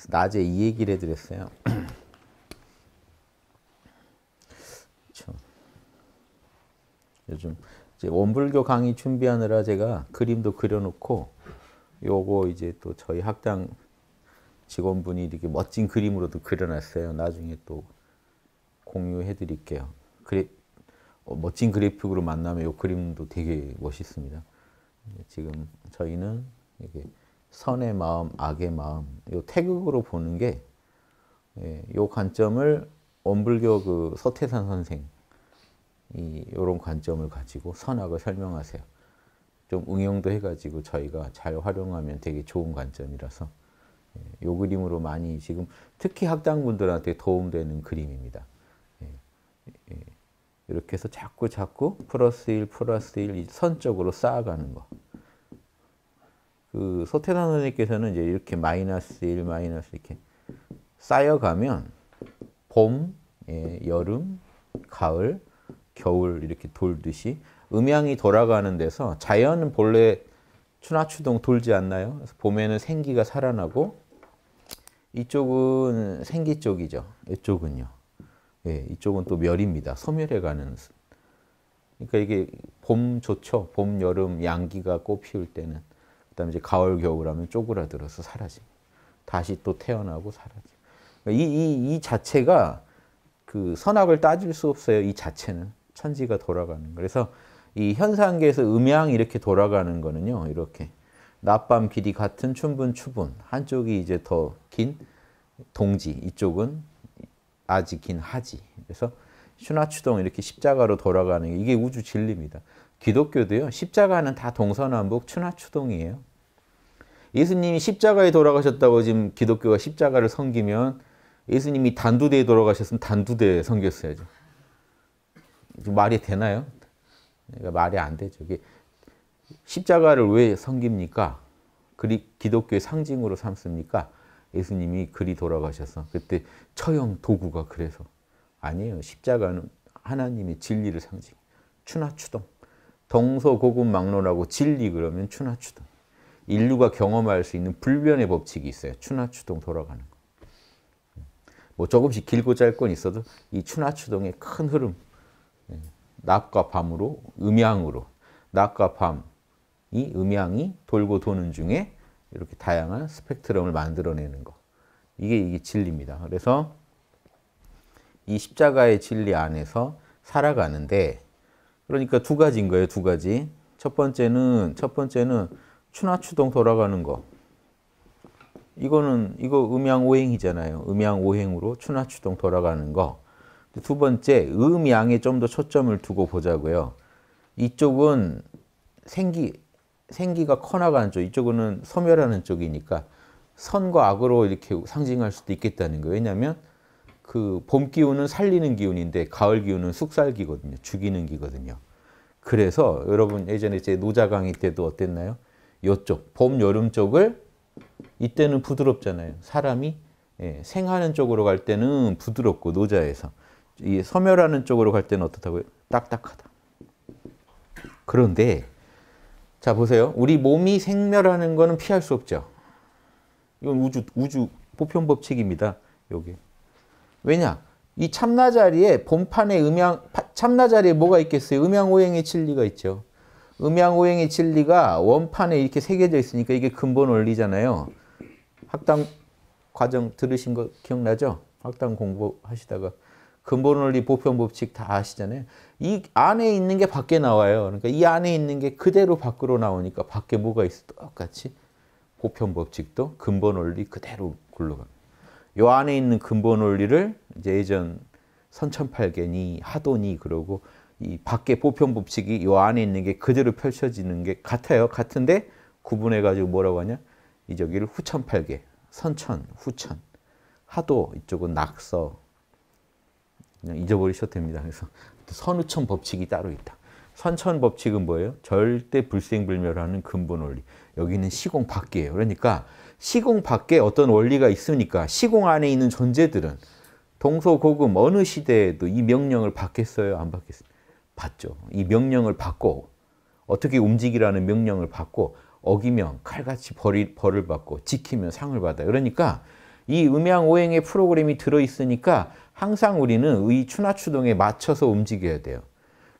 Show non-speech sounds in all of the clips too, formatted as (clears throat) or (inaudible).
그래서 낮에 이 얘기를 해드렸어요. (clears throat) 요즘 원불교 강의 준비하느라 제가 그림도 그려놓고 요거 이제 또 저희 학당 직원분이 이렇게 멋진 그림으로도 그려놨어요. 나중에 또 공유해 드릴게요. 그래, 어, 멋진 그래픽으로 만나면 요 그림도 되게 멋있습니다. 지금 저희는 이게 선의 마음, 악의 마음, 이 태극으로 보는 게이 예, 관점을 원불교 그 서태산 선생 이 이런 관점을 가지고 선악을 설명하세요. 좀 응용도 해가지고 저희가 잘 활용하면 되게 좋은 관점이라서 예, 요 그림으로 많이 지금 특히 학당분들한테 도움되는 그림입니다. 예, 예, 이렇게 해서 자꾸 자꾸 플러스 1, 플러스 1 선적으로 쌓아가는 거. 그 서태단 선생님께서는 이제 이렇게 마이너스 1, 마이너스 이렇게 쌓여가면 봄, 예, 여름, 가을, 겨울 이렇게 돌듯이 음향이 돌아가는 데서 자연은 본래 춘하추동 돌지 않나요? 그래서 봄에는 생기가 살아나고 이쪽은 생기 쪽이죠. 이쪽은요. 예, 이쪽은 또 멸입니다. 소멸해 가는. 그러니까 이게 봄 좋죠. 봄, 여름 양기가 꽃 피울 때는 그다음에 이제 가을 겨울 하면 쪼그라들어서 사라지고 다시 또 태어나고 사라지고 그러니까 이, 이, 이 자체가 그 선악을 따질 수 없어요. 이 자체는 천지가 돌아가는 그래서 이 현상계에서 음양 이렇게 돌아가는 거는요. 이렇게 낮밤 길이 같은 춘분 추분 한쪽이 이제 더 긴 동지 이쪽은 아직 긴 하지 그래서 슈나추동 이렇게 십자가로 돌아가는 게 이게 우주 진리입니다. 기독교도요 십자가는 다 동서남북 추나추동이에요. 예수님이 십자가에 돌아가셨다고 지금 기독교가 십자가를 섬기면 예수님이 단두대에 돌아가셨으면 단두대에 섬겼어야죠. 말이 되나요? 그러니까 말이 안 되죠. 십자가를 왜 섬깁니까? 그리 기독교의 상징으로 삼습니까? 예수님이 그리 돌아가셔서 그때 처형 도구가 그래서 아니에요. 십자가는 하나님의 진리를 상징. 추나 추동. 동서고금 막론하고 진리 그러면 추나 추동. 인류가 경험할 수 있는 불변의 법칙이 있어요. 추나추동 돌아가는 거. 뭐 조금씩 길고 짧건 있어도 이 추나추동의 큰 흐름, 예, 낮과 밤으로, 음양으로, 낮과 밤이 음양이 돌고 도는 중에 이렇게 다양한 스펙트럼을 만들어내는 거. 이게 이게 진리입니다. 그래서 이 십자가의 진리 안에서 살아가는데 그러니까 두 가지인 거예요. 두 가지. 첫 번째는 첫 번째는 추나추동 돌아가는 거. 이거는 이거 음양오행이잖아요. 음양오행으로 추나추동 돌아가는 거. 두 번째 음양에 좀 더 초점을 두고 보자고요. 이쪽은 생기 생기가 커나가는 쪽, 이쪽은 섬멸하는 쪽이니까 선과 악으로 이렇게 상징할 수도 있겠다는 거예요. 왜냐하면 그 봄 기운은 살리는 기운인데 가을 기운은 숙살기거든요. 죽이는 기거든요. 그래서 여러분 예전에 제 노자 강의 때도 어땠나요? 요쪽 봄, 여름 쪽을 이때는 부드럽잖아요. 사람이 예, 생하는 쪽으로 갈 때는 부드럽고 노자에서 이 섬멸하는 쪽으로 갈 때는 어떻다고요? 딱딱하다. 그런데 자 보세요. 우리 몸이 생멸하는 거는 피할 수 없죠. 이건 우주 우주 보편 법칙입니다. 여기 왜냐? 이 참나 자리에 본판의 음양 참나 자리에 뭐가 있겠어요? 음양오행의 진리가 있죠. 음양오행의 진리가 원판에 이렇게 새겨져 있으니까 이게 근본 원리잖아요. 학당 과정 들으신 거 기억나죠? 학당 공부하시다가 근본 원리, 보편 법칙 다 아시잖아요. 이 안에 있는 게 밖에 나와요. 그러니까 이 안에 있는 게 그대로 밖으로 나오니까 밖에 뭐가 있어? 똑같이 보편 법칙도 근본 원리 그대로 굴러갑요 안에 있는 근본 원리를 이제 예전 선천팔계니 하도니 그러고 이 밖에 보편 법칙이 요 안에 있는 게 그대로 펼쳐지는 게 같아요. 같은데 구분해 가지고 뭐라고 하냐? 이 저기를 후천팔계, 선천, 후천, 하도 이쪽은 낙서. 그냥 잊어버리셔도 됩니다. 그래서 선우천 법칙이 따로 있다. 선천 법칙은 뭐예요? 절대 불생불멸하는 근본 원리. 여기는 시공 밖이에요. 그러니까 시공 밖에 어떤 원리가 있으니까 시공 안에 있는 존재들은 동서고금 어느 시대에도 이 명령을 받겠어요? 안 받겠어요? 받죠. 이 명령을 받고 어떻게 움직이라는 명령을 받고 어기면 칼같이 벌이, 벌을 받고 지키면 상을 받아요. 그러니까 이 음양오행의 프로그램이 들어있으니까 항상 우리는 의 추나추동에 맞춰서 움직여야 돼요.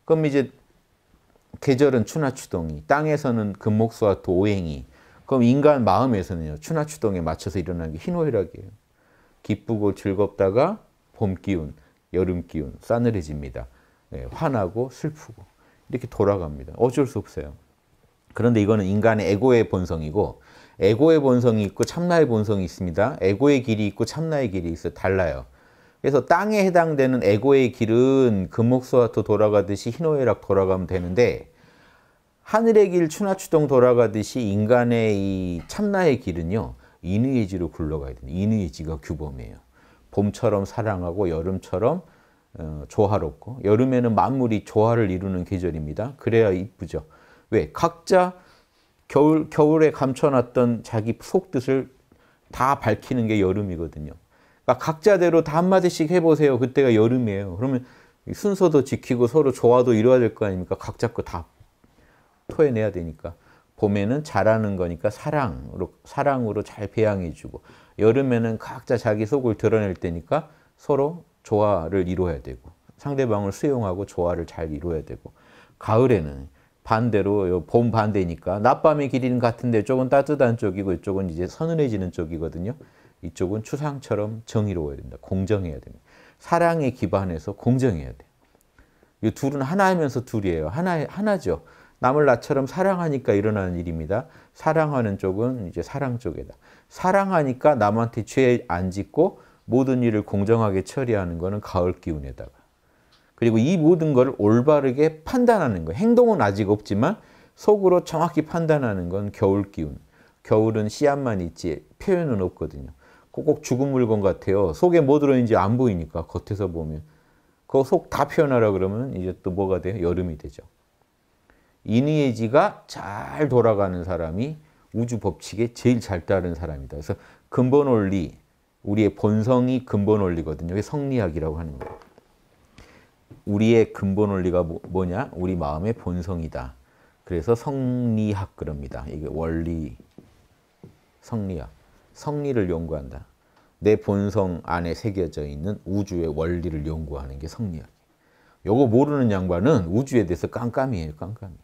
그럼 이제 계절은 추나추동이, 땅에서는 금목수와 도행이, 그럼 인간 마음에서는요, 추나추동에 맞춰서 일어나는 게 흰호혈락이에요. 기쁘고 즐겁다가 봄 기운, 여름 기운, 싸늘해집니다. 예, 화나고 슬프고 이렇게 돌아갑니다. 어쩔 수 없어요. 그런데 이거는 인간의 에고의 본성이고 에고의 본성이 있고 참나의 본성이 있습니다. 에고의 길이 있고 참나의 길이 있어 달라요. 그래서 땅에 해당되는 에고의 길은 금목수화토 돌아가듯이 희노애락 돌아가면 되는데 하늘의 길 추나추동 돌아가듯이 인간의 이 참나의 길은요. 인의의지로 굴러가야 됩니다. 인의의지가 규범이에요. 봄처럼 사랑하고 여름처럼 어, 조화롭고 여름에는 만물이 조화를 이루는 계절입니다. 그래야 이쁘죠. 왜? 각자 겨울, 겨울에 감춰놨던 자기 속뜻을 다 밝히는 게 여름이거든요. 그러니까 각자대로 다 한마디씩 해보세요. 그때가 여름이에요. 그러면 순서도 지키고 서로 조화도 이루어야 될 거 아닙니까? 각자 거 다 토해내야 되니까. 봄에는 잘하는 거니까 사랑으로, 사랑으로 잘 배양해주고 여름에는 각자 자기 속을 드러낼 때니까 서로 조화를 이루어야 되고 상대방을 수용하고 조화를 잘 이루어야 되고 가을에는 반대로 봄 반대니까 낮밤의 길이는 같은데 쪽은 따뜻한 쪽이고 이쪽은 이제 서늘해지는 쪽이거든요. 이쪽은 추상처럼 정의로워야 된다. 공정해야 됩니다. 사랑의기반에서 공정해야 돼요. 이 둘은 하나이면서 둘이에요. 하나 하나죠. 남을 나처럼 사랑하니까 일어나는 일입니다. 사랑하는 쪽은 이제 사랑 쪽에다. 사랑하니까 남한테 죄 안 짓고 모든 일을 공정하게 처리하는 것은 가을 기운에다가 그리고 이 모든 것을 올바르게 판단하는 것. 행동은 아직 없지만 속으로 정확히 판단하는 건 겨울 기운 겨울은 씨앗만 있지 표현은 없거든요 꼭 죽은 물건 같아요 속에 뭐 들어있는지 안 보이니까 겉에서 보면 그 속 다 표현하라 그러면 이제 또 뭐가 돼요? 여름이 되죠 이니에지가 잘 돌아가는 사람이 우주 법칙에 제일 잘 따르는 사람이다. 그래서 근본 원리, 우리의 본성이 근본 원리거든요. 이게 성리학이라고 하는 거예요. 우리의 근본 원리가 뭐, 냐 우리 마음의 본성이다. 그래서 성리학 그럽니다. 이게 원리, 성리학. 성리를 연구한다. 내 본성 안에 새겨져 있는 우주의 원리를 연구하는 게 성리학. 요거 모르는 양반은 우주에 대해서 깜깜이에요, 깜깜이.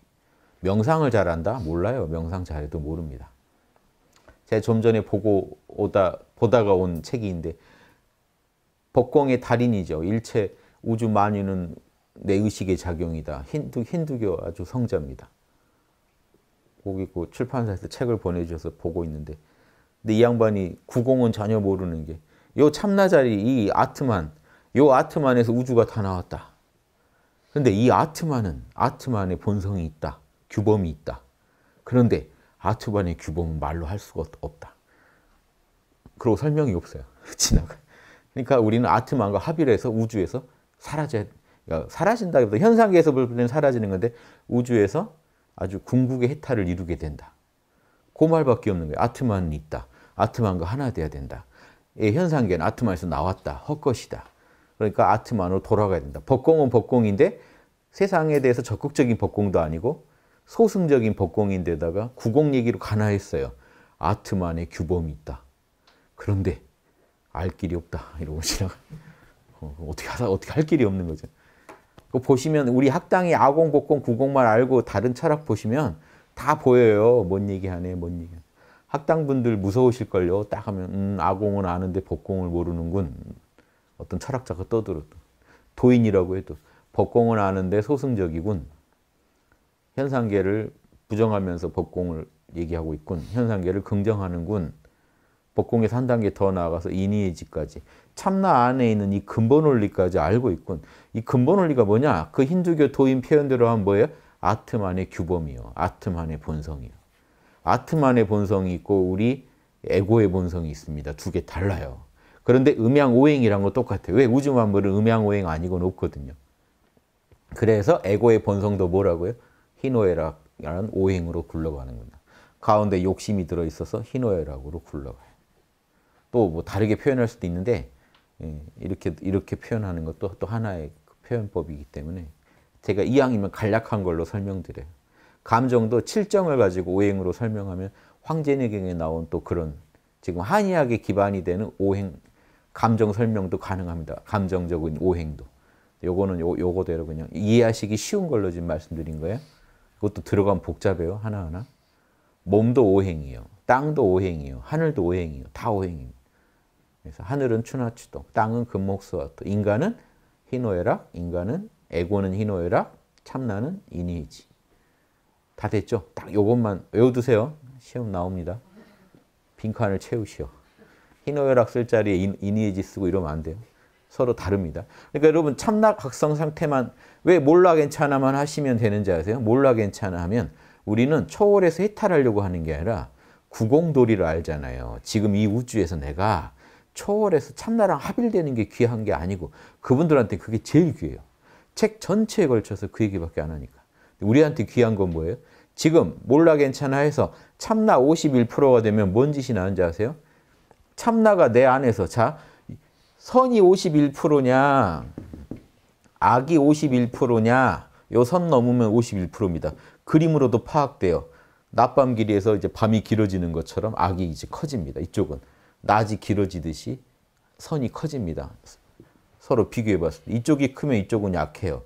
명상을 잘한다? 몰라요. 명상 잘해도 모릅니다. 제가 좀 전에 보고 오다 보다가 온 책인데 법공의 달인이죠. 일체 우주 만유는 내 의식의 작용이다. 힌두 힌두교 아주 성자입니다. 거기 그 출판사에서 책을 보내주셔서 보고 있는데 근데 이 양반이 구공은 전혀 모르는 게 요 참나자리 이 아트만 요 아트만에서 우주가 다 나왔다. 근데 이 아트만은 아트만의 본성이 있다. 규범이 있다. 그런데 아트반의 규범은 말로 할 수가 없다. 그리고 설명이 없어요. (laughs) 지나가. 그러니까 우리는 아트만과 합의를 해서 우주에서 사라져 그러니까 사라진다기보다 현상계에서 볼 때는 사라지는 건데 우주에서 아주 궁극의 해탈을 이루게 된다. 그 말밖에 없는 거예요. 아트만은 있다. 아트만과 하나 돼야 된다. 예, 현상계는 아트만에서 나왔다. 헛것이다. 그러니까 아트만으로 돌아가야 된다. 법공은 법공인데 세상에 대해서 적극적인 법공도 아니고 소승적인 복공인데다가 구공얘기로 가나했어요. 아트만의 규범이 있다. 그런데 알 길이 없다. 이러고 지나가. 어, 떻게 하다 어떻게 할 길이 없는 거죠. 그 보시면 우리 학당의 아공, 복공, 구공만 알고 다른 철학 보시면 다 보여요. 뭔 얘기하네, 뭔 얘기. 학당 분들 무서우실걸요. 딱 하면 음, 아공은 아는데 복공을 모르는군. 어떤 철학자가 떠들었던 도인이라고 해도 법공은 아는데 소승적이군. 현상계를 부정하면서 법공을 얘기하고 있군. 현상계를 긍정하는군. 법공에서 한 단계 더 나아가서 인의의지까지 참나 안에 있는 이 근본 원리까지 알고 있군. 이 근본 원리가 뭐냐? 그 힌두교 도인 표현대로 하면 뭐예요? 아트만의 규범이요. 아트만의 본성이요. 아트만의 본성이 있고 우리 에고의 본성이 있습니다. 두 개 달라요. 그런데 음양오행이란 건 똑같아요. 왜 우주 만물은 음양오행 아니고 없거든요. 그래서 에고의 본성도 뭐라고요? 희노애락이라는 오행으로 굴러가는 겁니다. 가운데 욕심이 들어 있어서 희노애락으로 굴러가요. 또 뭐 다르게 표현할 수도 있는데 예, 이렇게 이렇게 표현하는 것도 또 하나의 그 표현법이기 때문에 제가 이왕이면 간략한 걸로 설명드려요. 감정도 칠정을 가지고 오행으로 설명하면 황제내경에 나온 또 그런 지금 한의학에 기반이 되는 오행 감정 설명도 가능합니다. 감정적인 오행도. 요거는 요, 요거대로 그냥 이해하시기 쉬운 걸로 지금 말씀드린 거예요. 그것도 들어가면 복잡해요. 하나하나. 몸도 오행이요. 땅도 오행이요. 하늘도 오행이요. 다오행입니 그래서 하늘은 추나추동, 땅은 금목수와토, 인간은 희노애락, 인간은 에고는 희노애락, 참나는 인이지. 다 됐죠? 딱 요것만 외워두세요. 시험 나옵니다. 빈칸을 채우시오. 희노애락 쓸 자리에 인, 인이지 쓰고 이러면 안 돼요. 서로 다릅니다. 그러니까 여러분 참나 각성 상태만 왜 몰라 괜찮아만 하시면 되는지 아세요? 몰라 괜찮아 하면 우리는 초월에서 해탈하려고 하는 게 아니라 구공돌이를 알잖아요. 지금 이 우주에서 내가 초월에서 참나랑 합일되는 게 귀한 게 아니고 그분들한테 그게 제일 귀해요. 책 전체에 걸쳐서 그 얘기밖에 안 하니까. 우리한테 귀한 건 뭐예요? 지금 몰라 괜찮아 해서 참나 51%가 되면 뭔 짓이 나는지 아세요? 참나가 내 안에서 자 선이 51%냐 악이 51%냐 요 선 넘으면 51%입니다. 그림으로도 파악돼요. 낮밤 길이에서 이제 밤이 길어지는 것처럼 악이 이제 커집니다. 이쪽은 낮이 길어지듯이 선이 커집니다. 서로 비교해 봤을 때 이쪽이 크면 이쪽은 약해요.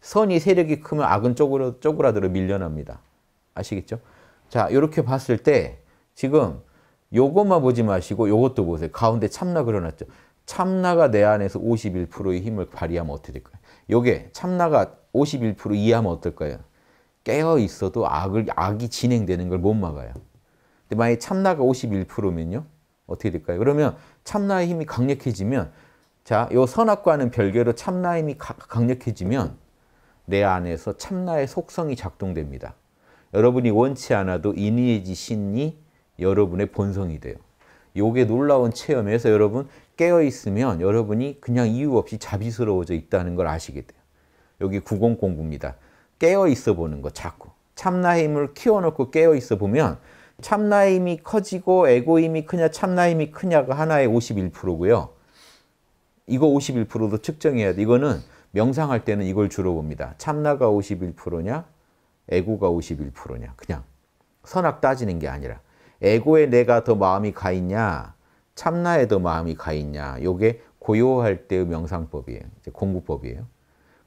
선이 세력이 크면 악은 쪼그라, 쪼그라들어 밀려납니다. 아시겠죠? 자, 이렇게 봤을 때 지금 요것만 보지 마시고 요것도 보세요. 가운데 참나 그려놨죠. 참나가 내 안에서 51%의 힘을 발휘하면 어떻게 될까요? 요게 참나가 51% 이하면 어떨까요? 깨어 있어도 악을, 악이 진행되는 걸 못 막아요. 근데 만약에 참나가 51%면요? 어떻게 될까요? 그러면 참나의 힘이 강력해지면 자, 요 선악과는 별개로 참나의 힘이 가, 강력해지면 내 안에서 참나의 속성이 작동됩니다. 여러분이 원치 않아도 인의의 지신이 여러분의 본성이 돼요. 요게 놀라운 체험에서 여러분 깨어 있으면 여러분이 그냥 이유 없이 자비스러워져 있다는 걸 아시게 돼요. 여기 9009입니다. 깨어 있어 보는 거 자꾸. 참나 힘을 키워놓고 깨어 있어 보면 참나 힘이 커지고 에고 힘이 크냐 참나 힘이 크냐가 하나의 51%고요. 이거 51%도 측정해야 돼. 이거는 명상할 때는 이걸 주로 봅니다. 참나가 51%냐 에고가 51%냐 그냥 선악 따지는 게 아니라 에고에 내가 더 마음이 가 있냐 참나에 도 마음이 가 있냐. 요게 고요할 때의 명상법이에요. 공부법이에요.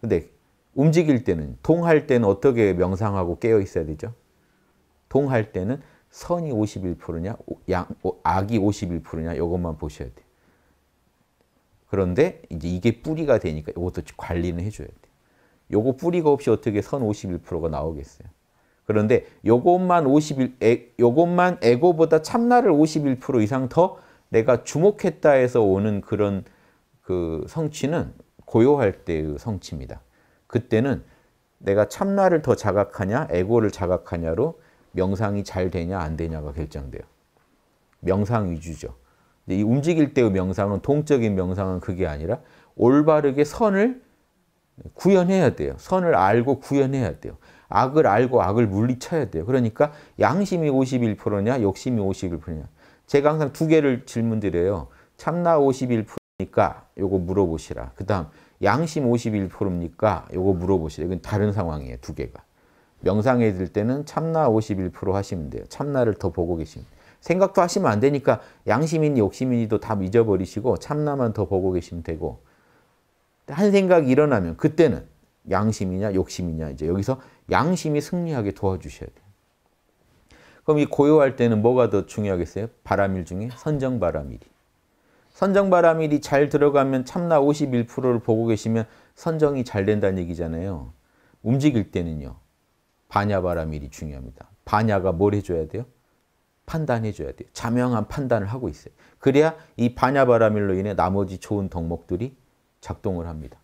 근데 움직일 때는 동할 때는 어떻게 명상하고 깨어 있어야 되죠? 동할 때는 선이 51%냐, 양, 악이 51%냐 이것만 보셔야 돼. 그런데 이제 이게 뿌리가 되니까 이것도 관리는 해줘야 돼. 요거 뿌리가 없이 어떻게 선 51%가 나오겠어요? 그런데 요것만 51, 에, 것만 에고보다 참나를 51% 이상 더 내가 주목했다 해서 오는 그런 그 성취는 고요할 때의 성취입니다. 그때는 내가 참나를 더 자각하냐, 에고를 자각하냐로 명상이 잘 되냐, 안 되냐가 결정돼요. 명상 위주죠. 이 움직일 때의 명상은, 동적인 명상은 그게 아니라 올바르게 선을 구현해야 돼요. 선을 알고 구현해야 돼요. 악을 알고 악을 물리쳐야 돼요. 그러니까 양심이 51%냐, 욕심이 51%냐. 제가 항상 두 개를 질문 드려요. 참나 51%니까 요거 물어보시라. 그 다음 양심 51%입니까? 요거 물어보시라. 이건 다른 상황이에요. 두 개가. 명상에 들 때는 참나 51% 하시면 돼요. 참나를 더 보고 계시면 생각도 하시면 안 되니까 양심이니 욕심이니도 다 잊어버리시고 참나만 더 보고 계시면 되고 한 생각이 일어나면 그때는 양심이냐 욕심이냐 이제 여기서 양심이 승리하게 도와주셔야 돼요. 그럼 이 고요할 때는 뭐가 더 중요하겠어요? 바람일 중에 선정 바람일이. 선정 바람일이 잘 들어가면 참나 51%를 보고 계시면 선정이 잘 된다는 얘기잖아요. 움직일 때는요. 반야 바람일이 중요합니다. 반야가 뭘 해줘야 돼요? 판단해줘야 돼요. 자명한 판단을 하고 있어요. 그래야 이 반야 바람일로 인해 나머지 좋은 덕목들이 작동을 합니다.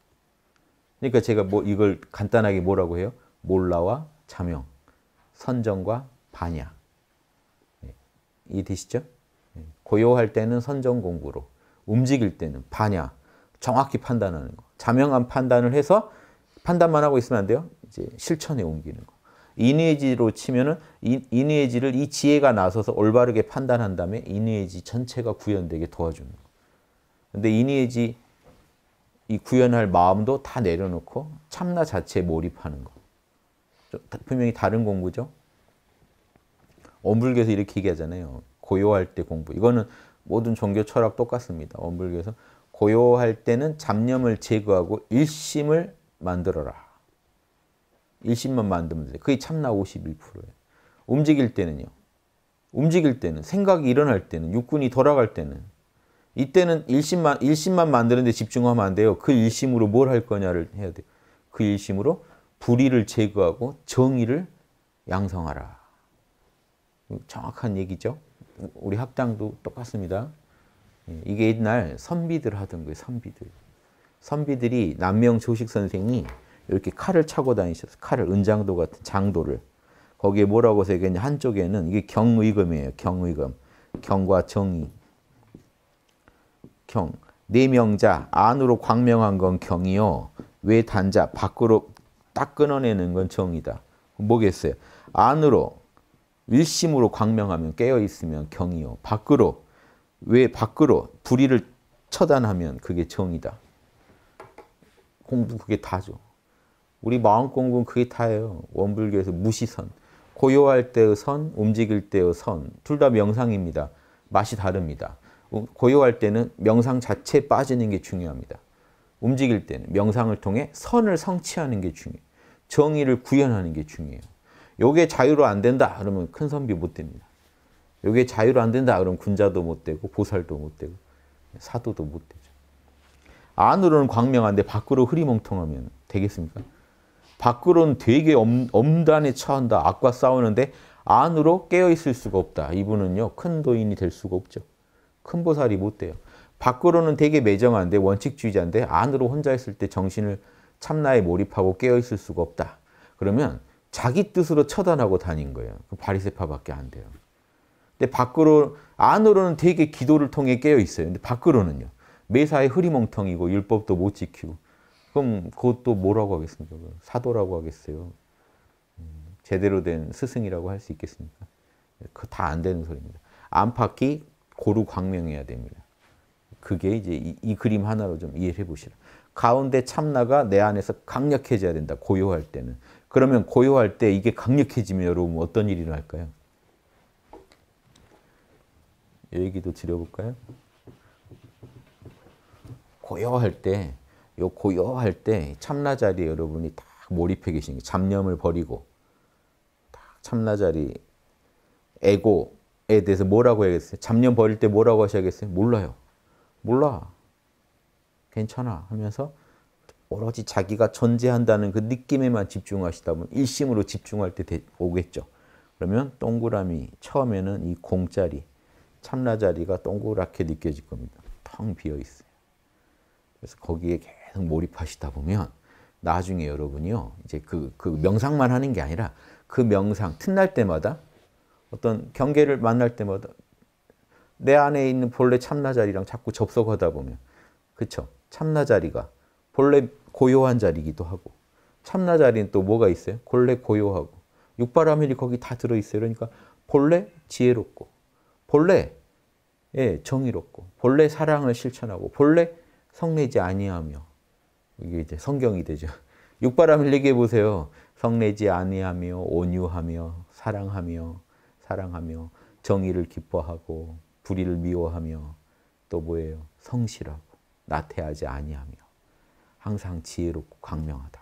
그러니까 제가 뭐 이걸 간단하게 뭐라고 해요? 몰라와 자명, 선정과 반야. 이해되시죠? 예, 고요할 때는 선정 공부로, 움직일 때는 반야, 정확히 판단하는 거. 자명한 판단을 해서 판단만 하고 있으면 안 돼요. 이제 실천에 옮기는 거. 인의지로 치면은 인, 인지를이 지혜가 나서서 올바르게 판단한 다음에 인의지 전체가 구현되게 도와주는 거. 근데 인의지 이 구현할 마음도 다 내려놓고 참나 자체에 몰입하는 거. 분명히 다른 공부죠. 원불교에서 이렇게 얘기하잖아요. 고요할 때 공부. 이거는 모든 종교 철학 똑같습니다. 원불교에서 고요할 때는 잡념을 제거하고 일심을 만들어라. 일심만 만들면 돼. 그게 참나 51%예요. 움직일 때는요. 움직일 때는 생각이 일어날 때는 육군이 돌아갈 때는 이때는 일심만 일심만 만드는데 집중하면 안 돼요. 그 일심으로 뭘 할 거냐를 해야 돼요. 그 일심으로 불의를 제거하고 정의를 양성하라. 정확한 얘기죠. 우리 학당도 똑같습니다. 예, 이게 옛날 선비들 하던 거예요. 선비들. 선비들이 남명 조식 선생이 이렇게 칼을 차고 다니셨어 칼을 은장도 같은 장도를. 거기에 뭐라고 새겼냐 한쪽에는 이게 경의금이에요. 경의금. 경과 정의. 경. 내명자 네 안으로 광명한 건 경이요. 외 단자 밖으로 딱 끊어내는 건 정이다. 뭐겠어요? 안으로 일심으로 광명하면 깨어 있으면 경이요. 밖으로 왜 밖으로 불의를 처단하면 그게 정이다. 공부 그게 다죠. 우리 마음 공부는 그게 다예요. 원불교에서 무시선. 고요할 때의 선, 움직일 때의 선. 둘 다 명상입니다. 맛이 다릅니다. 고요할 때는 명상 자체에 빠지는 게 중요합니다. 움직일 때는 명상을 통해 선을 성취하는 게 중요해요. 정의를 구현하는 게 중요해요. 요게 자유로 안 된다. 그러면 큰 선비 못 됩니다. 요게 자유로 안 된다. 그러 군자도 못 되고 보살도 못 되고 사도도 못 되죠. 안으로는 광명한데 밖으로 흐리멍텅하면 되겠습니까? 밖으로는 되게 엄, 단에 처한다. 악과 싸우는데 안으로 깨어있을 수가 없다. 이분은요. 큰 도인이 될 수가 없죠. 큰 보살이 못 돼요. 밖으로는 되게 매정한데 원칙주의자인데 안으로 혼자 있을 때 정신을 참나에 몰입하고 깨어있을 수가 없다. 그러면 자기 뜻으로 처단하고 다닌 거예요. 그 바리새파밖에 안 돼요. 근데 밖으로 안으로는 되게 기도를 통해 깨어 있어요. 근데 밖으로는요. 매사에 흐리멍텅이고 율법도 못 지키고 그럼 그것도 뭐라고 하겠습니까? 그 사도라고 하겠어요. 음, 제대로 된 스승이라고 할 수 있겠습니까? 그다안 되는 소리입니다. 안팎이 고루 광명해야 됩니다. 그게 이제 이, 이 그림 하나로 좀 이해를 해보시라. 가운데 참나가 내 안에서 강력해져야 된다. 고요할 때는. 그러면 고요할 때 이게 강력해지면 여러분 어떤 일이 일어날까요? 얘기도 드려볼까요? 고요할 때, 요 고요할 때 참나자리에 여러분이 딱 몰입해 계신 게 잡념을 버리고 딱 참나자리 에고에 대해서 뭐라고 해야겠어요? 잡념 버릴 때 뭐라고 하셔야겠어요? 몰라요. 몰라. 괜찮아 하면서 오로지 자기가 존재한다는 그 느낌에만 집중하시다 보면 일심으로 집중할 때 오겠죠. 그러면 동그라미 처음에는 이 공자리 참나 자리가 동그랗게 느껴질 겁니다. 텅 비어 있어요. 그래서 거기에 계속 몰입하시다 보면 나중에 여러분이요 이제 그, 그 명상만 하는 게 아니라 그 명상 틈날 때마다 어떤 경계를 만날 때마다 내 안에 있는 본래 참나 자리랑 자꾸 접속하다 보면 그쵸 참나 자리가 본래 고요한 자리이기도 하고 참나 자리는 또 뭐가 있어요? 본래 고요하고 육바라밀이 거기 다 들어있어요. 그러니까 본래 지혜롭고 본래 예, 정의롭고 본래 사랑을 실천하고 본래 성내지 아니하며 이게 이제 성경이 되죠. (laughs) 육바라밀 얘기해 보세요. 성내지 아니하며 온유하며 사랑하며 사랑하며 정의를 기뻐하고 불의를 미워하며 또 뭐예요? 성실하고 나태하지 아니하며 항상 지혜롭고 광명하다.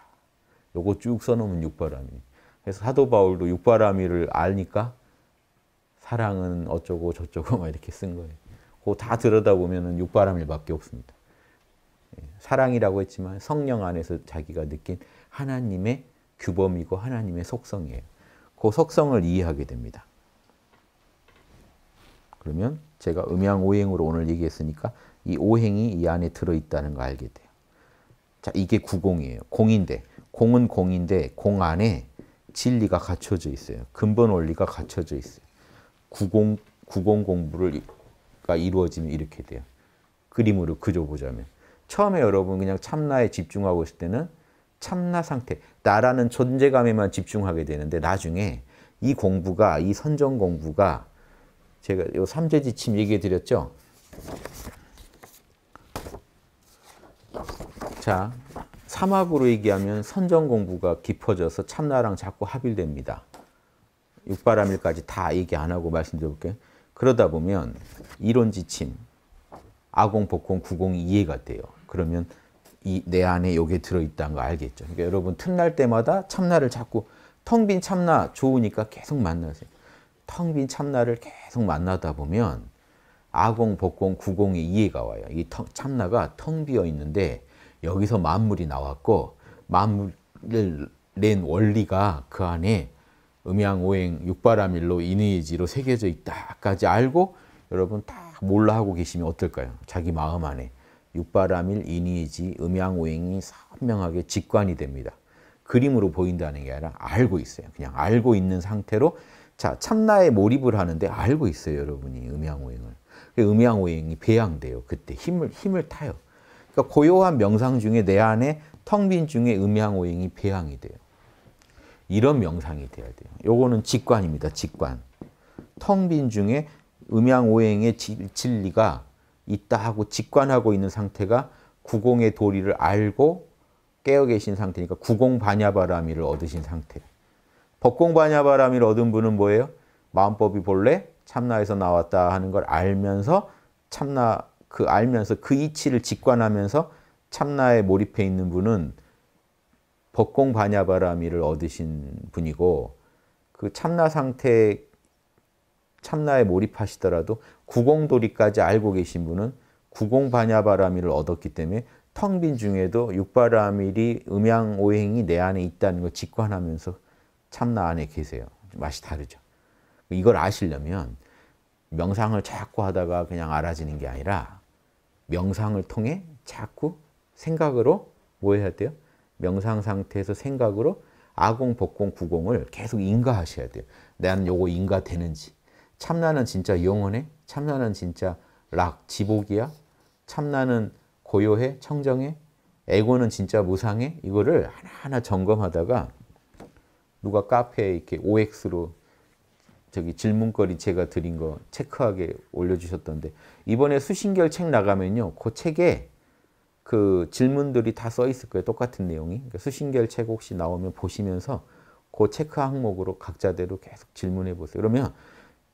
요거 쭉 써놓으면 육바람이. 그래서 사도 바울도 육바람이를 아니까 사랑은 어쩌고 저쩌고 막 이렇게 쓴 거예요. 그거 다 들여다보면 육바람일밖에 없습니다. 예, 사랑이라고 했지만 성령 안에서 자기가 느낀 하나님의 규범이고 하나님의 속성이에요. 그 속성을 이해하게 됩니다. 그러면 제가 음양 오행으로 오늘 얘기했으니까 이 오행이 이 안에 들어있다는 걸 알게 돼 자, 이게 구공이에요. 공인데 공은 공인데 공 안에 진리가 갖춰져 있어요. 근본 원리가 갖춰져 있어요. 구공 구공 공부를가 이루어지면 이렇게 돼요. 그림으로 그려보자면 처음에 여러분 그냥 참나에 집중하고 있을 때는 참나 상태, 나라는 존재감에만 집중하게 되는데 나중에 이 공부가, 이 선정 공부가 제가 요 삼재지침 얘기해 드렸죠? 자, 사막으로 얘기하면 선전 공부가 깊어져서 참나랑 자꾸 합일됩니다. 육바람일까지 다 얘기 안 하고 말씀드려볼게요. 그러다 보면 이론 지침, 아공, 복공, 구공이 해가 돼요. 그러면 이내 안에 요게 들어있다는 거 알겠죠. 그러니까 여러분 틈날 때마다 참나를 자꾸 텅 빈 참나 좋으니까 계속 만나세요. 텅 빈 참나를 계속 만나다 보면 아공, 복공, 구공이 이해가 와요. 이 텅, 참나가 텅 비어 있는데 여기서 만물이 나왔고 만물을 낸 원리가 그 안에 음양오행 육바라밀로 인의지로 새겨져 있다까지 알고 여러분 다 몰라 하고 계시면 어떨까요? 자기 마음 안에 육바라밀 인의지 음양오행이 선명하게 직관이 됩니다. 그림으로 보인다는 게 아니라 알고 있어요. 그냥 알고 있는 상태로 자 참나에 몰입을 하는데 알고 있어요 여러분이 음양오행을. 그 음양오행이 배양돼요. 그때 힘을 힘을 타요. 그러니까 고요한 명상 중에 내 안에 텅 빈 중에 음양오행이 배양이 돼요. 이런 명상이 돼야 돼요. 요거는 직관입니다. 직관. 텅 빈 중에 음양오행의 진리가 있다 하고 직관하고 있는 상태가 구공의 도리를 알고 깨어 계신 상태니까 구공 반야바라미를 얻으신 상태. 법공 반야바라미를 얻은 분은 뭐예요? 마음법이 본래 참나에서 나왔다 하는 걸 알면서 참나 그 알면서 그 이치를 직관하면서 참나에 몰입해 있는 분은 법공 반야바라미를 얻으신 분이고 그 참나 상태 참나에 몰입하시더라도 구공도리까지 알고 계신 분은 구공 반야바라미를 얻었기 때문에 텅 빈 중에도 육바라밀이 음양오행이 내 안에 있다는 걸 직관하면서 참나 안에 계세요. 맛이 다르죠. 이걸 아시려면 명상을 자꾸 하다가 그냥 알아지는 게 아니라 명상을 통해 자꾸 생각으로 뭐 해야 돼요? 명상 상태에서 생각으로 아공, 복공, 구공을 계속 인가하셔야 돼요. 난 요거 인가되는지. 참나는 진짜 영원해? 참나는 진짜 락, 지복이야? 참나는 고요해? 청정해? 에고는 진짜 무상해? 이거를 하나하나 점검하다가 누가 카페에 이렇게 OX로 저기 질문거리 제가 드린 거 체크하게 올려주셨던데 이번에 수신결 책 나가면요. 그 책에 그 질문들이 다 써 있을 거예요. 똑같은 내용이. 그러니까 수신결 책 혹시 나오면 보시면서 그 체크 항목으로 각자대로 계속 질문해 보세요. 그러면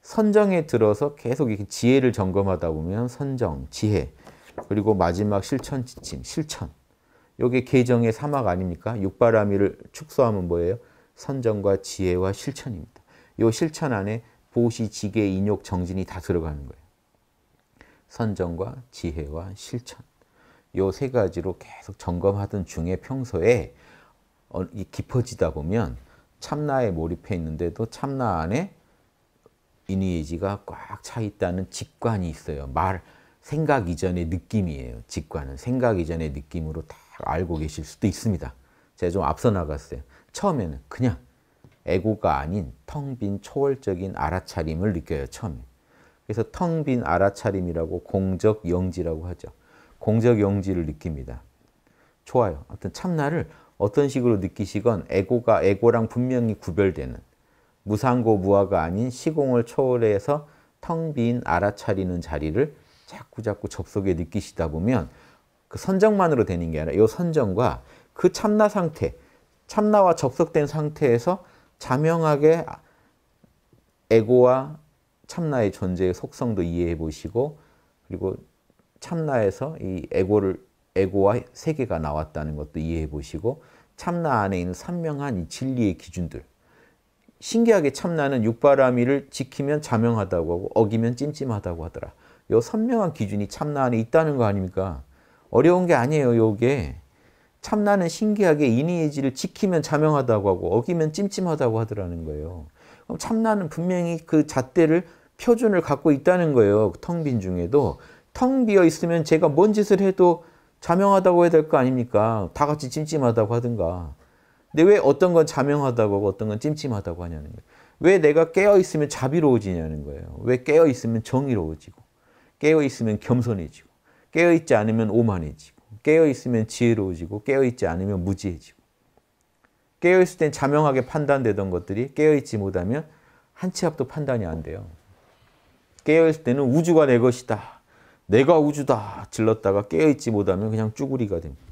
선정에 들어서 계속 이렇게 지혜를 점검하다 보면 선정, 지혜, 그리고 마지막 실천 지침, 실천. 요게 계정의 사막 아닙니까? 육바라미를 축소하면 뭐예요? 선정과 지혜와 실천입니다. 요 실천 안에 보시, 지계, 인욕, 정진이 다 들어가는 거예요. 선정과 지혜와 실천. 요 세 가지로 계속 점검하던 중에 평소에 어, 깊어지다 보면 참나에 몰입해 있는데도 참나 안에 인위의지가 꽉 차 있다는 직관이 있어요. 말, 생각 이전의 느낌이에요. 직관은 생각 이전의 느낌으로 다 알고 계실 수도 있습니다. 제가 좀 앞서 나갔어요. 처음에는 그냥 에고가 아닌 텅 빈 초월적인 알아차림을 느껴요. 처음에. 그래서 텅 빈 알아차림이라고 공적 영지라고 하죠. 공적 영지를 느낍니다. 좋아요. 어떤 참나를 어떤 식으로 느끼시건 에고가 에고랑 분명히 구별되는 무상고 무아가 아닌 시공을 초월해서 텅 빈 알아차리는 자리를 자꾸자꾸 접속에 느끼시다 보면 그 선정만으로 되는 게 아니라 이 선정과 그 참나 상태, 참나와 접속된 상태에서 자명하게 에고와 참나의 존재의 속성도 이해해 보시고 그리고 참나에서 이 에고를 에고와 세계가 나왔다는 것도 이해해 보시고 참나 안에 있는 선명한 이 진리의 기준들 신기하게 참나는 육바라밀을 지키면 자명하다고 하고 어기면 찜찜하다고 하더라. 이 선명한 기준이 참나 안에 있다는 거 아닙니까? 어려운 게 아니에요, 요게. 참나는 신기하게 이니에지를 지키면 자명하다고 하고 어기면 찜찜하다고 하더라는 거예요. 참나는 분명히 그 잣대를 표준을 갖고 있다는 거예요. 텅 빈 중에도 텅 비어 있으면 제가 뭔 짓을 해도 자명하다고 해야 될 거 아닙니까? 다 같이 찜찜하다고 하든가. 근데 왜 어떤 건 자명하다고 하고 어떤 건 찜찜하다고 하냐는 거예요. 왜 내가 깨어 있으면 자비로워지냐는 거예요. 왜 깨어 있으면 정의로워지고, 깨어 있으면 겸손해지고, 깨어 있지 않으면 오만해지고, 깨어 있으면 지혜로워지고, 깨어 있지 않으면 무지해지고. 깨어있을 땐 자명하게 판단되던 것들이 깨어있지 못하면 한 치 앞도 판단이 안 돼요. 깨어있을 때는 우주가 내 것이다. 내가 우주다. 질렀다가 깨어있지 못하면 그냥 쭈구리가 됩니다.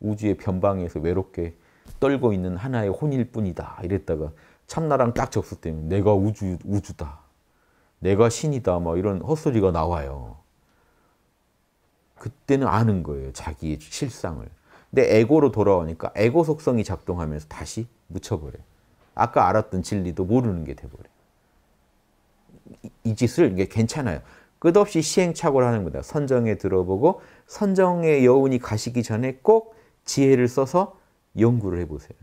우주의 변방에서 외롭게 떨고 있는 하나의 혼일 뿐이다. 이랬다가 참나랑 딱 접속되면 내가 우주, 우주다. 내가 신이다. 막 뭐 이런 헛소리가 나와요. 그때는 아는 거예요. 자기의 실상을. 내 에고로 돌아오니까 에고 속성이 작동하면서 다시 묻혀버려. 아까 알았던 진리도 모르는 게 돼버려. 이, 짓을 이게 괜찮아요. 끝없이 시행착오를 하는 거다. 선정에 들어보고 선정의 여운이 가시기 전에 꼭 지혜를 써서 연구를 해보세요.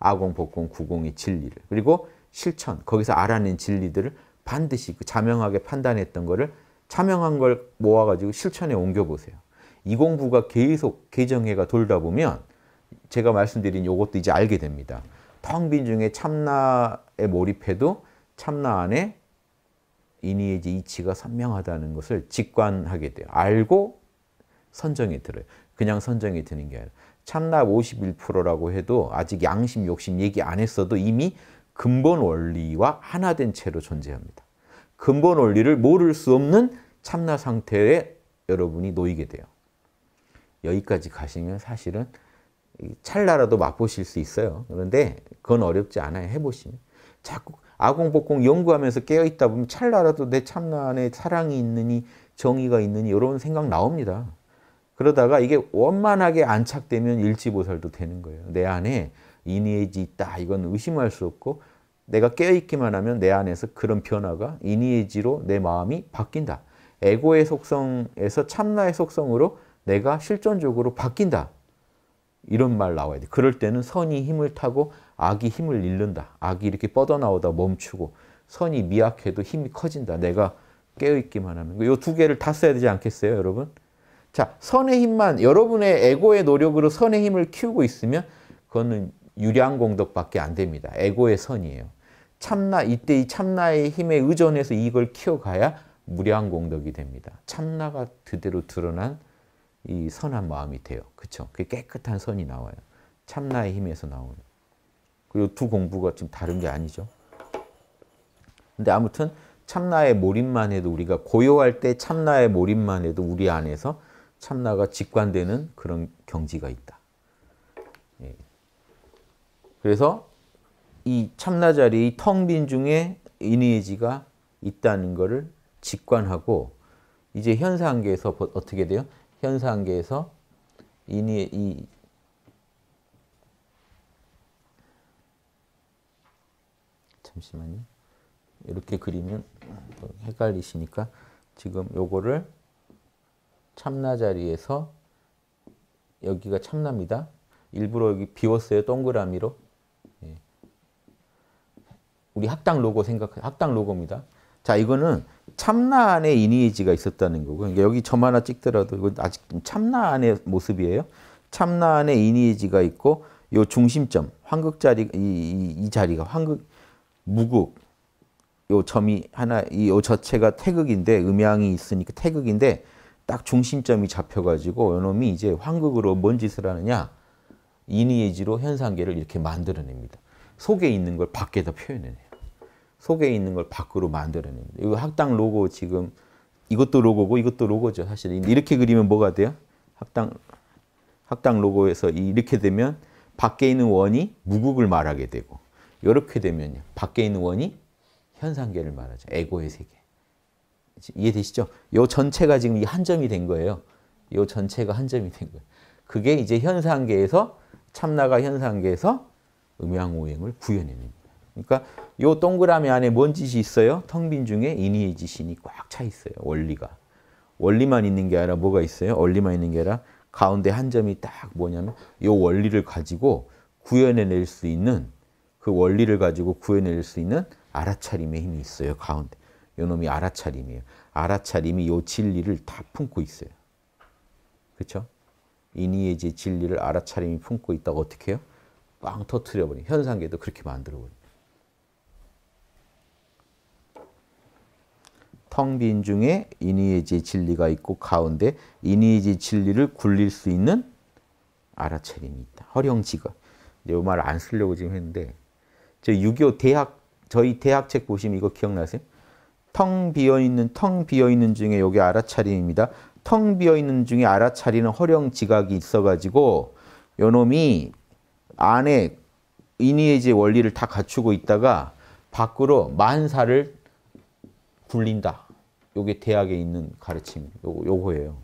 아공, 복공, 구공의 진리를. 그리고 실천, 거기서 알아낸 진리들을 반드시 그 자명하게 판단했던 거를 자명한 걸 모아가지고 실천에 옮겨보세요. 이공부가 계속 개정해가 돌다 보면 제가 말씀드린 이것도 이제 알게 됩니다. 텅 빈 중에 참나에 몰입해도 참나 안에 인이의 이치가 선명하다는 것을 직관하게 돼요. 알고 선정이 들어요. 그냥 선정이 드는 게 아니라 참나 51%라고 해도 아직 양심, 욕심 얘기 안 했어도 이미 근본 원리와 하나 된 채로 존재합니다. 근본 원리를 모를 수 없는 참나 상태에 여러분이 놓이게 돼요. 여기까지 가시면 사실은 찰나라도 맛보실 수 있어요. 그런데 그건 어렵지 않아요. 해보시면. 자꾸 아공복공 연구하면서 깨어있다 보면 찰나라도 내 참나 안에 사랑이 있느니 정의가 있느니 이런 생각 나옵니다. 그러다가 이게 원만하게 안착되면 일지보살도 되는 거예요. 내 안에 이니에지 있다. 이건 의심할 수 없고 내가 깨어있기만 하면 내 안에서 그런 변화가 이니에지로 내 마음이 바뀐다. 에고의 속성에서 참나의 속성으로 내가 실존적으로 바뀐다. 이런 말 나와야 돼. 그럴 때는 선이 힘을 타고 악이 힘을 잃는다. 악이 이렇게 뻗어나오다 멈추고 선이 미약해도 힘이 커진다. 내가 깨어있기만 하면. 이 두 개를 다 써야 되지 않겠어요, 여러분? 자, 선의 힘만 여러분의 에고의 노력으로 선의 힘을 키우고 있으면 그거는 유량공덕밖에 안 됩니다. 에고의 선이에요. 참나, 이때 이 참나의 힘에 의존해서 이걸 키워가야 무량공덕이 됩니다. 참나가 그대로 드러난 이 선한 마음이 돼요. 그쵸? 그 깨끗한 선이 나와요. 참나의 힘에서 나오는. 그리고 두 공부가 지금 다른 게 아니죠. 근데 아무튼 참나의 몰입만 해도 우리가 고요할 때 참나의 몰입만 해도 우리 안에서 참나가 직관되는 그런 경지가 있다. 예. 그래서 이 참나 자리 텅 빈 중에 이니에지가 있다는 것을 직관하고 이제 현상계에서 어떻게 돼요? 현상계에서 인의 이 잠시만요. 이렇게 그리면 헷갈리시니까 지금 요거를 참나 자리에서 여기가 참납니다. 일부러 여기 비웠어요. 동그라미로. 예. 우리 학당 로고 생각, 학당 로고입니다. 자, 이거는 참나 안에 이니에지가 있었다는 거고 그러니까 여기 점 하나 찍더라도 아직 참나 안의 모습이에요. 참나 안에 이니지가 있고 요 중심점 황극 자리 이, 이, 이 자리가 황극 무극 요 점이 하나 이 요 자체가 태극인데 음양이 있으니까 태극인데 딱 중심점이 잡혀가지고 요놈이 이제 황극으로 뭔 짓을 하느냐 이니지로 현상계를 이렇게 만들어냅니다. 속에 있는 걸 밖에다 표현해요 속에 있는 걸 밖으로 만들어냅니다. 이거 학당 로고 지금 이것도 로고고 이것도 로고죠. 사실 이렇게 그리면 뭐가 돼요? 학당 학당 로고에서 이렇게 되면 밖에 있는 원이 무극을 말하게 되고 이렇게 되면 밖에 있는 원이 현상계를 말하죠. 에고의 세계. 이해되시죠? 요 전체가 지금 이 한 점이 된 거예요. 요 전체가 한 점이 된 거예요. 그게 이제 현상계에서 참나가 현상계에서 음양오행을 구현해냅니다. 그러니까 요 동그라미 안에 뭔 짓이 있어요? 텅 빈 중에 인위의 지신이 꽉 차 있어요. 원리가. 원리만 있는 게 아니라 뭐가 있어요? 원리만 있는 게 아니라 가운데 한 점이 딱 뭐냐면 요 원리를 가지고 구현해낼 수 있는 그 원리를 가지고 구현해낼 수 있는 알아차림의 힘이 있어요. 가운데. 요놈이 알아차림이에요. 알아차림이 요 진리를 다 품고 있어요. 그렇죠? 인의의 진리를 알아차림이 품고 있다고 어떻게 해요? 빵 터트려버린 현상계도 그렇게 만들어버린 텅빈 중에 이의의지 진리가 있고 가운데 이의의지 진리를 굴릴 수 있는 알아차림이 있다. 허령지가. 이말안 쓰려고 지금 했는데 저6.25 대학 저희 대학 책 보시면 이거 기억나세요? 텅 비어 있는 텅 비어 있는 중에 여기 알아차림입니다. 텅 비어 있는 중에 알아차리는 허령 지각이 있어 가지고 요놈이 안에 인의의지 원리를 다 갖추고 있다가 밖으로 만사를 굴린다. 요게 대학에 있는 가르침 요, 요거예요.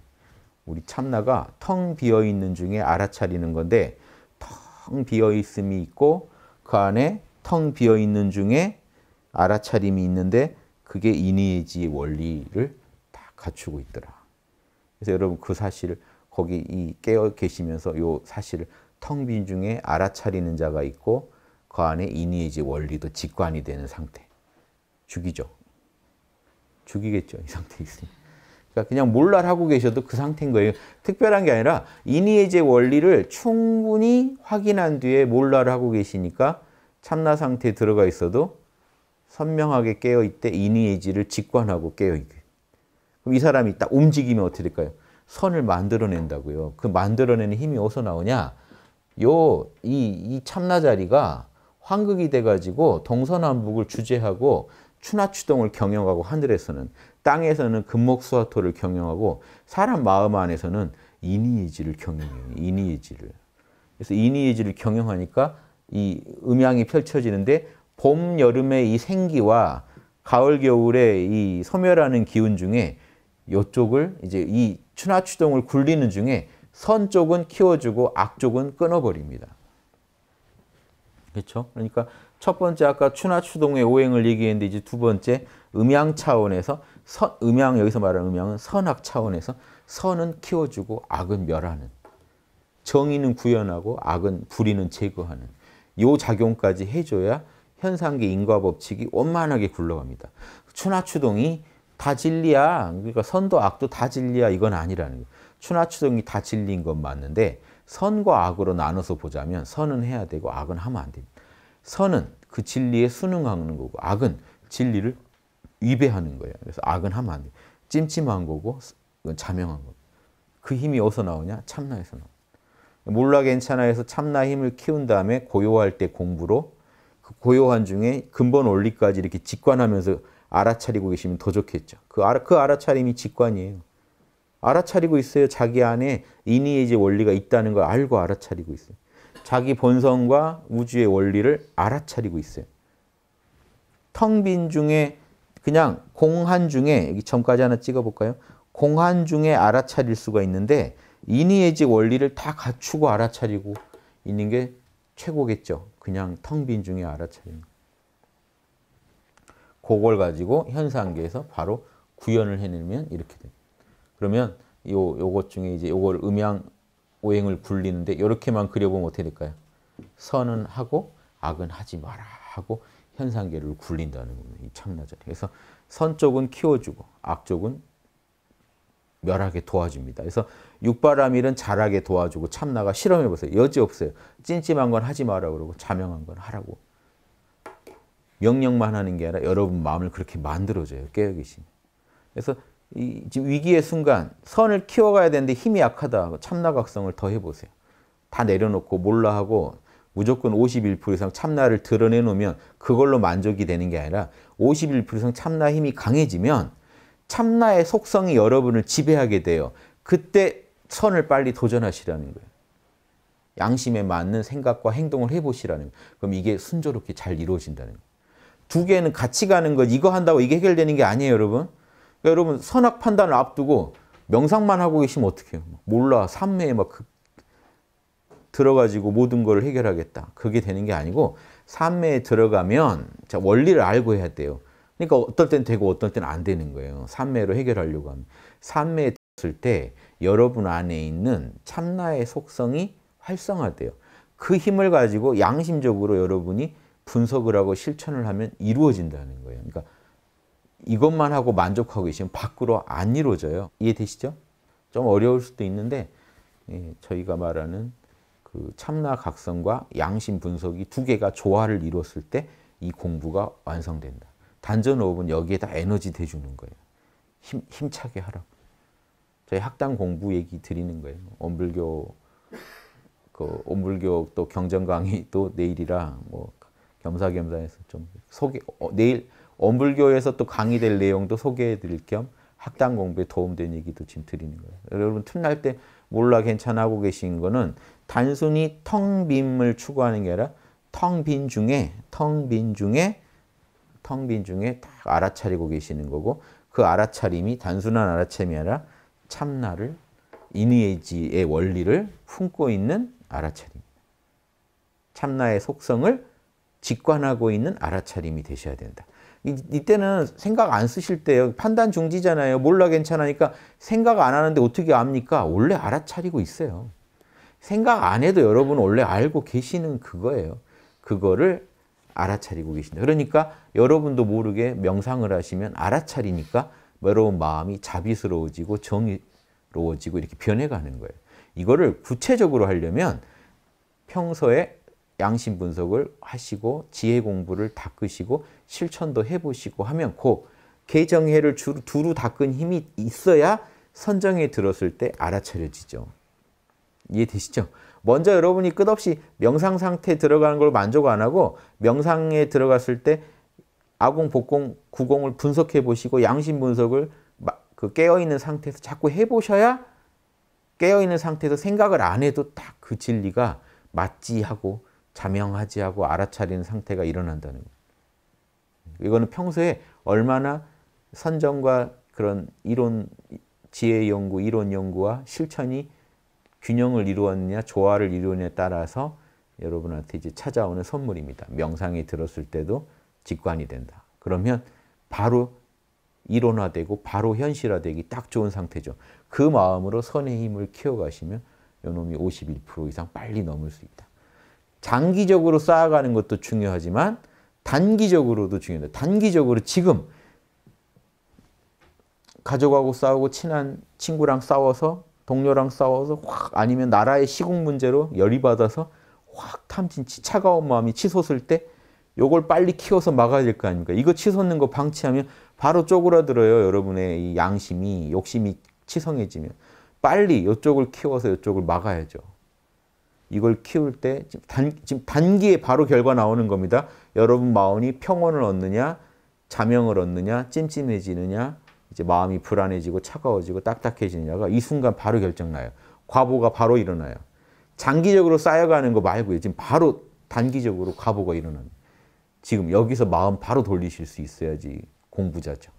우리 참나가 텅 비어 있는 중에 알아차리는 건데 텅 비어 있음이 있고 그 안에 텅 비어 있는 중에 알아차림이 있는데 그게 이니에지의 원리를 다 갖추고 있더라. 그래서 여러분 그 사실을 거기 이 깨어 계시면서 요 사실을 텅빈 중에 알아차리는 자가 있고 그 안에 이니에지 원리도 직관이 되는 상태. 죽이죠. 죽이겠죠. 이 상태에 있으니. 그러니까 그냥 몰랄 하고 계셔도 그 상태인 거예요. 특별한 게 아니라 이니에제 원리를 충분히 확인한 뒤에 몰랄 하고 계시니까 참나 상태에 들어가 있어도 선명하게 깨어 있대 이니에지를 직관하고 깨어 있게. 그럼 이 사람이 딱 움직이면 어떻게 될까요? 선을 만들어낸다고요. 그 만들어내는 힘이 어디서 나오냐? 요, 이, 이 참나 자리가 황극이 돼가지고 동서남북을 주제하고 추나추동을 경영하고 하늘에서는 땅에서는 금목수화토를 경영하고 사람 마음 안에서는 이니이지를 경영해요. 인이이지를. 그래서 인이이지를 경영하니까 이 음양이 펼쳐지는데 봄, 여름의 이 생기와 가을, 겨울의 이 소멸하는 기운 중에 요쪽을 이제 이 추나추동을 굴리는 중에 선 쪽은 키워주고 악 쪽은 끊어버립니다. 그렇죠? 그러니까 첫 번째 아까 추나 추동의 오행을 얘기했는데 이제 두 번째 음양 차원에서 선, 음양 여기서 말하는 음양은 선악 차원에서 선은 키워주고 악은 멸하는 정의는 구현하고 악은 불의는 제거하는 요 작용까지 해줘야 현상계 인과 법칙이 원만하게 굴러갑니다. 추나추동이 다 진리야. 그러니까 선도 악도 다 진리야. 이건 아니라는 거예요. 추나추동이 다 진리인 건 맞는데 선과 악으로 나눠서 보자면 선은 해야 되고 악은 하면 안 됩니다. 선은 그 진리에 순응하는 거고 악은 진리를 위배하는 거예요. 그래서 악은 하면 안 돼. 찜찜한 거고 자명한 거. 그 힘이 어디서 나오냐? 참나에서 나와. 몰라 괜찮아에서 참나 힘을 키운 다음에 고요할 때 공부로 그 고요한 중에 근본 원리까지 이렇게 직관하면서 알아차리고 계시면 더 좋겠죠. 그, 알아, 그 알아차림이 직관이에요. 알아차리고 있어요. 자기 안에 인의의 원리가 있다는 걸 알고 알아차리고 있어요. 자기 본성과 우주의 원리를 알아차리고 있어요. 텅 빈 중에 그냥 공한 중에 여기 점까지 하나 찍어볼까요? 공한 중에 알아차릴 수가 있는데 이니에지 원리를 다 갖추고 알아차리고 있는 게 최고겠죠. 그냥 텅 빈 중에 알아차리는 그걸 가지고 현상계에서 바로 구현을 해내면 이렇게 돼. 그러면 요 요것 중에 이제 요걸 음양 오행을 굴리는데 이렇게만 그려보면 어떻게 될까요? 선은 하고 악은 하지 마라 하고 현상계를 굴린다는 겁니다. 이창나절 그래서 선 쪽은 키워주고 악 쪽은 멸하게 도와줍니다. 그래서 육바람일은 잘하게 도와주고 참나가 실험해보세요. 여지 없어요. 찜찜한 건 하지 마라 그러고 자명한 건 하라고. 명령만 하는 게 아니라 여러분 마음을 그렇게 만들어줘요. 깨어계시면. 그래서 이 지금 위기의 순간 선을 키워가야 되는데 힘이 약하다. 참나각성을 더해 보세요. 다 내려놓고 몰라 하고 무조건 51% 이상 참나를 드러내 놓으면 그걸로 만족이 되는 게 아니라 51% 이상 참나 힘이 강해지면 참나의 속성이 여러분을 지배하게 돼요. 그때 선을 빨리 도전하시라는 거예요. 양심에 맞는 생각과 행동을 해보시라는 거예요. 그럼 이게 순조롭게 잘 이루어진다는 거예요. 두 개는 같이 가는 것 이거 한다고 이게 해결되는 게 아니에요, 여러분. 그러니까 여러분 선악 판단을 앞두고 명상만 하고 계시면 어떡해요? 뭐 몰라, 삼매에 막 그 들어가지고 모든 걸 해결하겠다. 그게 되는 게 아니고 삼매에 들어가면 자, 원리를 알고 해야 돼요. 그러니까 어떨 땐 되고 어떨 땐 안 되는 거예요. 삼매로 해결하려고 하면. 삼매에 들었을 때 여러분 안에 있는 참나의 속성이 활성화돼요. 그 힘을 가지고 양심적으로 여러분이 분석을 하고 실천을 하면 이루어진다는 거예요. 그러니까 이것만 하고 만족하고 계시면 밖으로 안 이루어져요. 이해되시죠? 좀 어려울 수도 있는데 예, 저희가 말하는 그 참나 각성과 양심 분석이 두 개가 조화를 이뤘을 때 이 공부가 완성된다. 단전 호흡은 여기에다 에너지 대주는 거예요. 힘, 힘차게 하라고. 저희 학당 공부 얘기 드리는 거예요. 원불교 그 온불교 또 경전 강의 또 내일이라 뭐 겸사겸사해서 좀 소개 어, 내일 원불교에서 또 강의될 내용도 소개해 드릴 겸 학당 공부에 도움된 얘기도 지금 드리는 거예요. 여러분 틈날 때 몰라 괜찮아 고 계신 거는 단순히 텅 빔을 추구하는 게 아니라 텅 빈 중에 텅 빈 중에 텅 빈 중에 딱 알아차리고 계시는 거고 그 알아차림이 단순한 알아차림이 아니라 참나를 이니에지의 원리를 품고 있는 알아차림. 참나의 속성을 직관하고 있는 알아차림이 되셔야 된다. 이, 때는 생각 안 쓰실 때요. 판단 중지잖아요. 몰라 괜찮으니까 생각 안 하는데 어떻게 압니까? 원래 알아차리고 있어요. 생각 안 해도 여러분 원래 알고 계시는 그거예요. 그거를 알아차리고 계신다. 그러니까 여러분도 모르게 명상을 하시면 알아차리니까 여러분 마음이 자비스러워지고 정의로워지고 이렇게 변해가는 거예요. 이거를 구체적으로 하려면 평소에 양심 분석을 하시고 지혜 공부를 닦으시고 실천도 해보시고 하면 고 개정해를 주로, 두루 닦은 힘이 있어야 선정에 들었을 때 알아차려지죠. 이해되시죠? 먼저 여러분이 끝없이 명상 상태에 들어가는 걸 만족 안 하고 명상에 들어갔을 때 아공, 복공, 구공을 분석해 보시고 양심 분석을 그 깨어있는 상태에서 자꾸 해보셔야 깨어있는 상태에서 생각을 안 해도 딱 그 진리가 맞지 하고 자명하지 하고 알아차리는 상태가 일어난다는 거예요. 이거는 평소에 얼마나 선정과 그런 이론 지혜 연구, 이론 연구와 실천이 균형을 이루었느냐, 조화를 이루느냐에 따라서 여러분한테 이제 찾아오는 선물입니다. 명상이 들었을 때도 직관이 된다. 그러면 바로 이론화되고 바로 현실화되기 딱 좋은 상태죠. 그 마음으로 선의 힘을 키워가시면 요놈이 51% 이상 빨리 넘을 수 있다. 장기적으로 쌓아가는 것도 중요하지만 단기적으로도 중요해요. 단기적으로 지금 가족하고 싸우고 친한 친구랑 싸워서 동료랑 싸워서 확 아니면 나라의 시국 문제로 열이 받아서 확 탐진 차가운 마음이 치솟을 때 요걸 빨리 키워서 막아야 될 거 아닙니까? 이거 치솟는 거 방치하면 바로 쪼그라들어요. 여러분의 이 양심이 욕심이 치성해지면 빨리 요쪽을 키워서 요쪽을 막아야죠. 이걸 키울 때 지금, 단, 지금 단기에 바로 결과 나오는 겁니다. 여러분 마음이 평온을 얻느냐, 자명을 얻느냐, 찜찜해지느냐, 이제 마음이 불안해지고 차가워지고 딱딱해지느냐가 이 순간 바로 결정나요. 과보가 바로 일어나요. 장기적으로 쌓여가는 거 말고요. 지금 바로 단기적으로 과보가 일어나는 지금 여기서 마음 바로 돌리실 수 있어야지 공부자죠.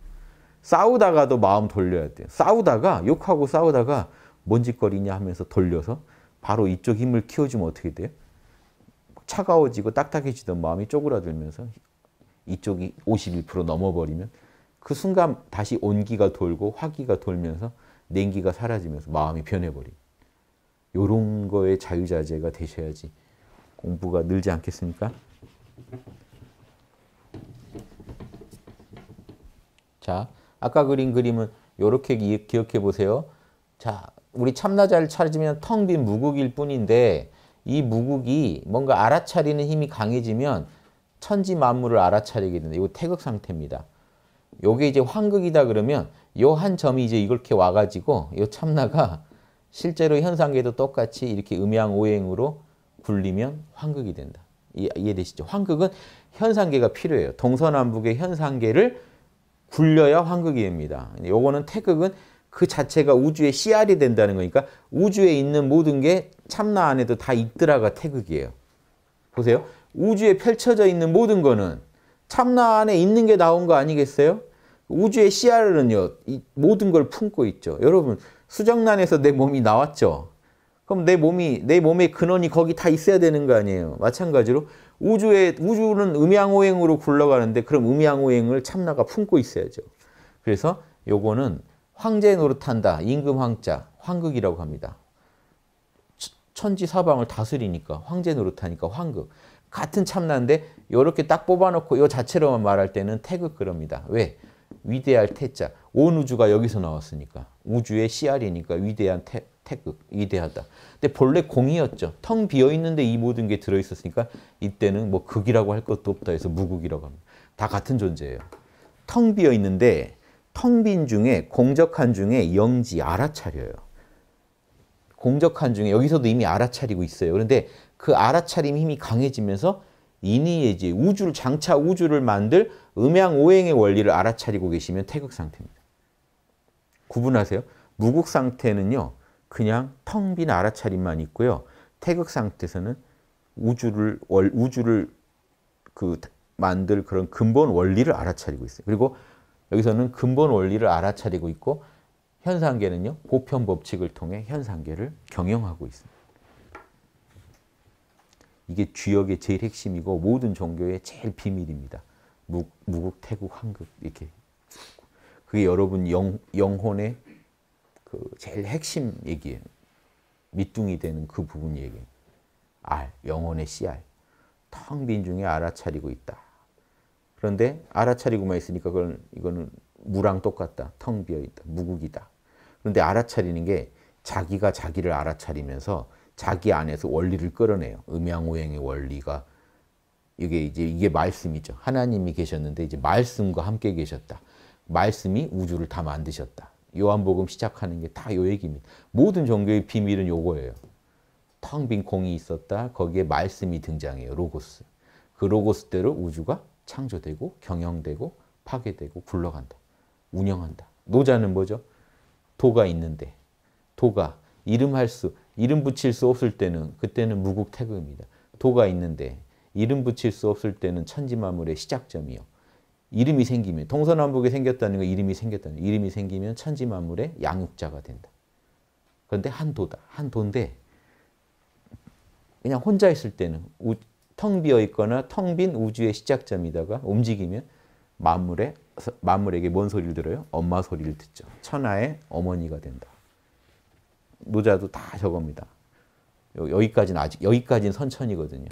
싸우다가도 마음 돌려야 돼요. 싸우다가 욕하고 싸우다가 뭔 짓거리냐 하면서 돌려서 바로 이쪽 힘을 키워주면 어떻게 돼요? 차가워지고 딱딱해지던 마음이 쪼그라들면서 이쪽이 51% 넘어버리면 그 순간 다시 온기가 돌고 화기가 돌면서 냉기가 사라지면서 마음이 변해버리고 이런 거에 자유자재가 되셔야지 공부가 늘지 않겠습니까? 자, 아까 그린 그림은 이렇게 기억해 보세요. 자, 우리 참나자를 찾으면 텅 빈무극일 뿐인데 이무극이 뭔가 알아차리는 힘이 강해지면 천지 만물을 알아차리게 되는 이거 태극 상태입니다. 요게 이제 황극이다 그러면 요 한 점이 이제 이렇게 와가지고 요 참나가 실제로 현상계도 똑같이 이렇게 음양오행으로 굴리면 황극이 된다. 이해되시죠? 황극은 현상계가 필요해요. 동서남북의 현상계를 굴려야 황극이 됩니다. 요거는 태극은 그 자체가 우주의 씨알이 된다는 거니까 우주에 있는 모든 게 참나 안에도 다 있더라가 태극이에요. 보세요. 우주에 펼쳐져 있는 모든 거는 참나 안에 있는 게 나온 거 아니겠어요? 우주의 씨알은요. 모든 걸 품고 있죠. 여러분 수정란에서 내 몸이 나왔죠. 그럼 내 몸이 내 몸의 근원이 거기 다 있어야 되는 거 아니에요. 마찬가지로 우주에 우주는 음양오행으로 굴러가는데 그럼 음양오행을 참나가 품고 있어야죠. 그래서 요거는 황제 노릇한다. 임금 황자, 황극이라고 합니다. 천지 사방을 다스리니까 황제 노릇하니까 황극. 같은 참나인데 이렇게 딱 뽑아놓고 이 자체로만 말할 때는 태극 그럽니다. 왜? 위대할 태자. 온 우주가 여기서 나왔으니까. 우주의 씨알이니까 위대한 태, 태극, 위대하다. 근데 본래 공이었죠. 텅 비어있는데 이 모든 게 들어있었으니까 이때는 뭐 극이라고 할 것도 없다 해서 무극이라고 합니다. 다 같은 존재예요. 텅 비어있는데 텅빈 중에 공적한 중에 영지 알아차려요. 공적한 중에 여기서도 이미 알아차리고 있어요. 그런데 그 알아차림 힘이 강해지면서 인의예지 우주를 장차 우주를 만들 음양오행의 원리를 알아차리고 계시면 태극 상태입니다. 구분하세요. 무국 상태는요. 그냥 텅빈 알아차림만 있고요. 태극 상태에서는 우주를 월, 우주를 그 만들 그런 근본 원리를 알아차리고 있어요. 그리고 여기서는 근본 원리를 알아차리고 있고 현상계는요. 보편 법칙을 통해 현상계를 경영하고 있습니다. 이게 주역의 제일 핵심이고 모든 종교의 제일 비밀입니다. 무, 무국, 태국, 황극 이렇게 그게 여러분 영, 영혼의 그 제일 핵심 얘기예요. 밑둥이 되는 그 부분 얘기예요. R, 영혼의 CR. 텅빈 중에 알아차리고 있다. 그런데 알아차리고만 있으니까 그건 이거는 무랑 똑같다. 텅 비어 있다. 무국이다. 그런데 알아차리는 게 자기가 자기를 알아차리면서 자기 안에서 원리를 끌어내요. 음양오행의 원리가 이게 이제 이게 말씀이죠. 하나님이 계셨는데 이제 말씀과 함께 계셨다. 말씀이 우주를 다 만드셨다. 요한복음 시작하는 게 다 요 얘기입니다. 모든 종교의 비밀은 요거예요. 텅 빈 공이 있었다. 거기에 말씀이 등장해요. 로고스. 그 로고스대로 우주가 창조되고 경영되고 파괴되고 굴러간다. 운영한다. 노자는 뭐죠? 도가 있는데 도가 이름 할 수, 이름 붙일 수 없을 때는 그때는 무국태극입니다. 도가 있는데 이름 붙일 수 없을 때는 천지만물의 시작점이요. 이름이 생기면 동서남북이 생겼다는 건 이름이 생겼다는 거. 이름이 생기면 천지만물의 양육자가 된다. 그런데 한 도다. 한 도인데 그냥 혼자 있을 때는 텅 비어 있거나 텅 빈 우주의 시작점이다가 움직이면 만물에 만물에게 뭔 소리를 들어요? 엄마 소리를 듣죠. 천하의 어머니가 된다. 노자도 다 저겁니다. 여기까지는 아직 여기까지는 선천이거든요.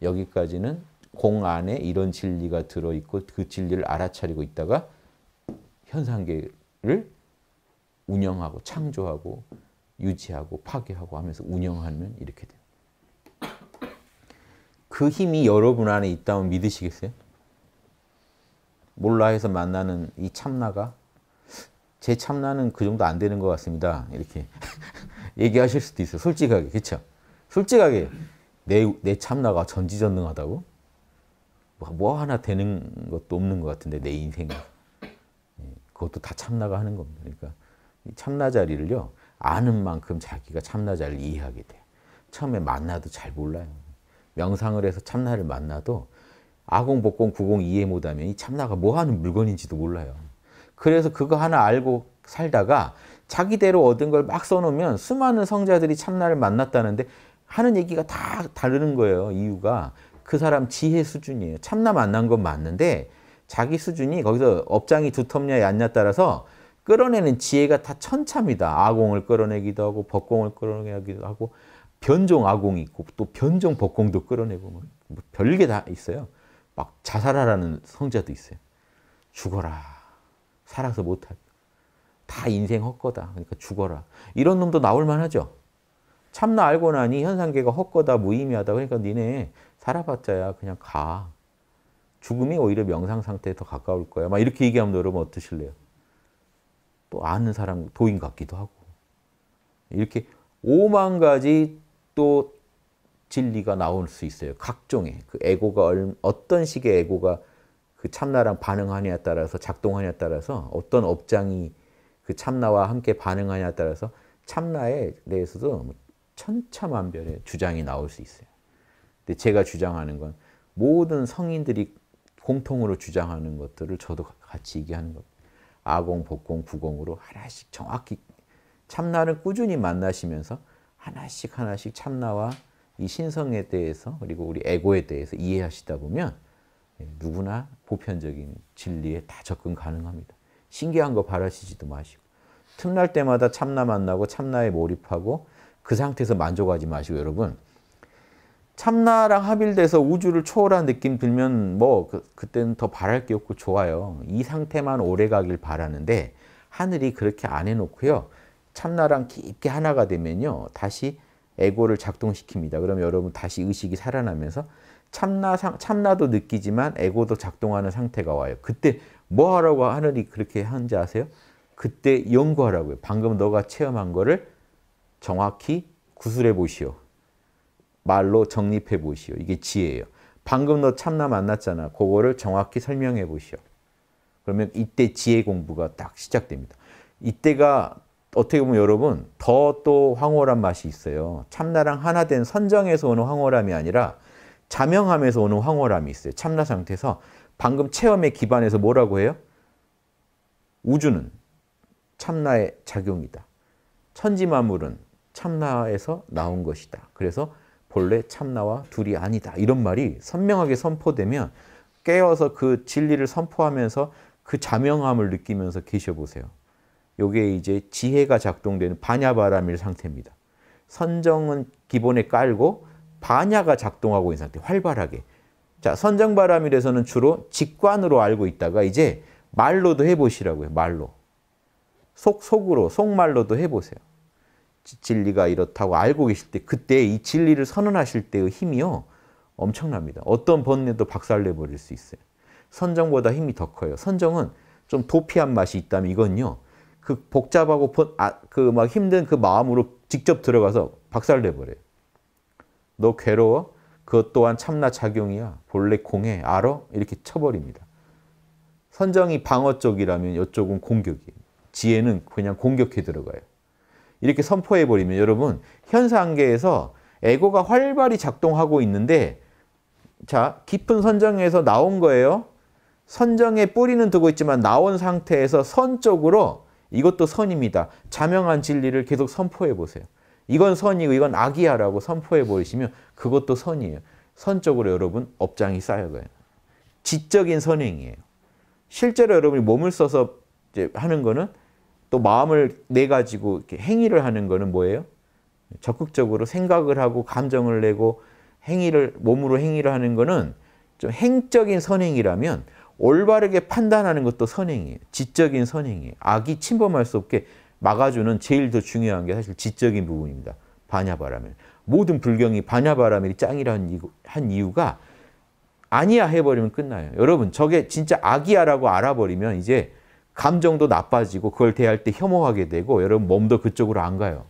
여기까지는 공 안에 이런 진리가 들어 있고 그 진리를 알아차리고 있다가 현상계를 운영하고 창조하고 유지하고 파괴하고 하면서 운영하면 이렇게 됩니 그 힘이 여러분 안에 있다면 믿으시겠어요? 몰라 해서 만나는 이 참나가 제 참나는 그 정도 안 되는 것 같습니다. 이렇게 (laughs) 얘기하실 수도 있어요. 솔직하게. 그렇죠? 솔직하게 내, 내 참나가 전지전능하다고? 뭐, 뭐 하나 되는 것도 없는 것 같은데 내 인생에. 예, 그것도 다 참나가 하는 겁니다. 그러니까 참나 자리를요. 아는 만큼 자기가 참나 자리를 이해하게 돼요. 처음에 만나도 잘 몰라요. 명상을 해서 참나를 만나도 아공, 복공, 구공 이해 못하면 이 참나가 뭐 하는 물건인지도 몰라요. 그래서 그거 하나 알고 살다가 자기대로 얻은 걸 막 써놓으면 수많은 성자들이 참나를 만났다는데 하는 얘기가 다다르 거예요. 이유가 그 사람 지혜 수준이에요. 참나 만난 건 맞는데 자기 수준이 거기서 업장이 두텁냐 얕냐 따라서 끌어내는 지혜가 다 천차입니다. 아공을 끌어내기도 하고 법공을 끌어내기도 하고 변종아공이 있고 또 변종복공도 끌어내고면뭐 별게 다 있어요. 막 자살하라는 성자도 있어요. 죽어라. 살아서 못하다 인생 헛거다. 그러니까 죽어라. 이런 놈도 나올 만하죠. 참나 알고 나니 현상계가 헛거다, 무의미하다. 그러니까 니네 살아봤자야 그냥 가. 죽음이 오히려 명상 상태에 더 가까울 거야. 막 이렇게 얘기하면 여러분 어떠실래요? 또 아는 사람 도인 같기도 하고. 이렇게 오만 가지 또 진리가 나올 수 있어요. 각종의 그 에고가 어떤 식의 에고가 그 참나랑 반응하냐에 따라서 작동하냐에 따라서 어떤 업장이 그 참나와 함께 반응하냐에 따라서 참나에 대해서도 뭐 천차만별의 주장이 나올 수 있어요. 근데 제가 주장하는 건 모든 성인들이 공통으로 주장하는 것들을 저도 같이 얘기하는 겁니다. 아공, 복공, 부공으로 하나씩 정확히 참나를 꾸준히 만나시면서 하나씩 하나씩 참나와 이 신성에 대해서 그리고 우리 에고에 대해서 이해하시다 보면 예, 누구나 보편적인 진리에 다 접근 가능합니다. 신기한 거 바라시지도 마시고 틈날 때마다 참나 만나고 참나에 몰입하고 그 상태에서 만족하지 마시고 여러분 참나랑 합일돼서 우주를 초월한 느낌 들면 뭐 그, 그때는 더 바랄 게 없고 좋아요. 이 상태만 오래 가길 바라는데 하늘이 그렇게 안 해놓고요. 참나랑 깊게 하나가 되면요. 다시 에고를 작동시킵니다. 그럼 여러분 다시 의식이 살아나면서 참나 상, 참나도 느끼지만 에고도 작동하는 상태가 와요. 그때 뭐 하라고 하늘이 그렇게 하는지 아세요? 그때 연구하라고요. 방금 너가 체험한 거를 정확히 구술해 보시오. 말로 정립해 보시오. 이게 지혜예요. 방금 너 참나 만났잖아. 그거를 정확히 설명해 보시오. 그러면 이때 지혜 공부가 딱 시작됩니다. 이때가 어떻게 보면 여러분 더 또 황홀한 맛이 있어요. 참나랑 하나 된 선정에서 오는 황홀함이 아니라 자명함에서 오는 황홀함이 있어요. 참나 상태에서 방금 체험에 기반해서 뭐라고 해요? 우주는 참나의 작용이다. 천지만물은 참나에서 나온 것이다. 그래서 본래 참나와 둘이 아니다. 이런 말이 선명하게 선포되면 깨어서 그 진리를 선포하면서 그 자명함을 느끼면서 계셔보세요. 요게 이제 지혜가 작동되는 반야바람일 상태입니다. 선정은 기본에 깔고 반야가 작동하고 있는 상태, 활발하게. 자, 선정바람일에서는 주로 직관으로 알고 있다가 이제 말로도 해보시라고요, 말로. 속, 속으로, 속말로도 해보세요. 진리가 이렇다고 알고 계실 때, 그때 이 진리를 선언하실 때의 힘이요, 엄청납니다. 어떤 번뇌도 박살내버릴 수 있어요. 선정보다 힘이 더 커요. 선정은 좀 도피한 맛이 있다면 이건요, 그 복잡하고 아, 그막 힘든 그 마음으로 직접 들어가서 박살내버려요. 너 괴로워? 그것 또한 참나 작용이야. 본래 공해. 알아? 이렇게 쳐버립니다. 선정이 방어 쪽이라면 이쪽은 공격이에요. 지혜는 그냥 공격해 들어가요. 이렇게 선포해버리면 여러분 현상계에서 에고가 활발히 작동하고 있는데 자 깊은 선정에서 나온 거예요. 선정에 뿌리는 두고 있지만 나온 상태에서 선 쪽으로 이것도 선입니다. 자명한 진리를 계속 선포해 보세요. 이건 선이고 이건 악이야라고 선포해 보시면 그것도 선이에요. 선적으로 여러분 업장이 쌓여가요. 지적인 선행이에요. 실제로 여러분이 몸을 써서 하는 거는 또 마음을 내 가지고 행위를 하는 거는 뭐예요? 적극적으로 생각을 하고 감정을 내고 행위를 몸으로 행위를 하는 거는 좀 행적인 선행이라면 올바르게 판단하는 것도 선행이에요. 지적인 선행이에요. 악이 침범할 수 없게 막아주는 제일 더 중요한 게 사실 지적인 부분입니다. 반야바라밀. 모든 불경이 반야바라밀이 짱이라는 한 이유가 아니야 해버리면 끝나요. 여러분 저게 진짜 악이야라고 알아버리면 이제 감정도 나빠지고 그걸 대할 때 혐오하게 되고 여러분 몸도 그쪽으로 안 가요.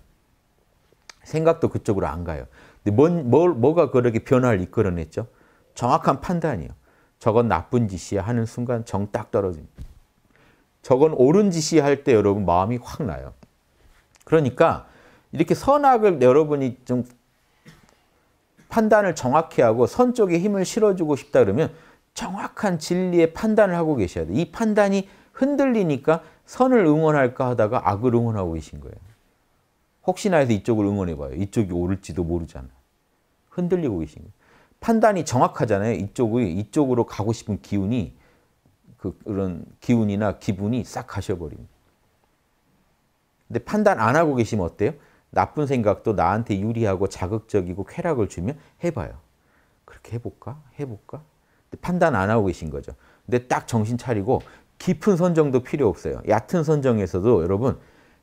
생각도 그쪽으로 안 가요. 근데 뭔, 뭘, 뭐가 그렇게 변화를 이끌어냈죠? 정확한 판단이요. 저건 나쁜 짓이야 하는 순간 정 딱 떨어집니다. 저건 옳은 짓이야 할 때 여러분 마음이 확 나요. 그러니까 이렇게 선악을 여러분이 좀 판단을 정확히 하고 선 쪽에 힘을 실어주고 싶다 그러면 정확한 진리의 판단을 하고 계셔야 돼요. 이 판단이 흔들리니까 선을 응원할까 하다가 악을 응원하고 계신 거예요. 혹시나 해서 이쪽을 응원해봐요. 이쪽이 옳을지도 모르잖아요. 흔들리고 계신 거예요. 판단이 정확하잖아요. 이쪽의 이쪽으로 가고 싶은 기운이 그, 그런 기운이나 기분이 싹 가셔버립니다. 근데 판단 안 하고 계시면 어때요? 나쁜 생각도 나한테 유리하고 자극적이고 쾌락을 주면 해봐요. 그렇게 해볼까? 해볼까? 판단 안 하고 계신 거죠. 근데 딱 정신 차리고 깊은 선정도 필요 없어요. 얕은 선정에서도 여러분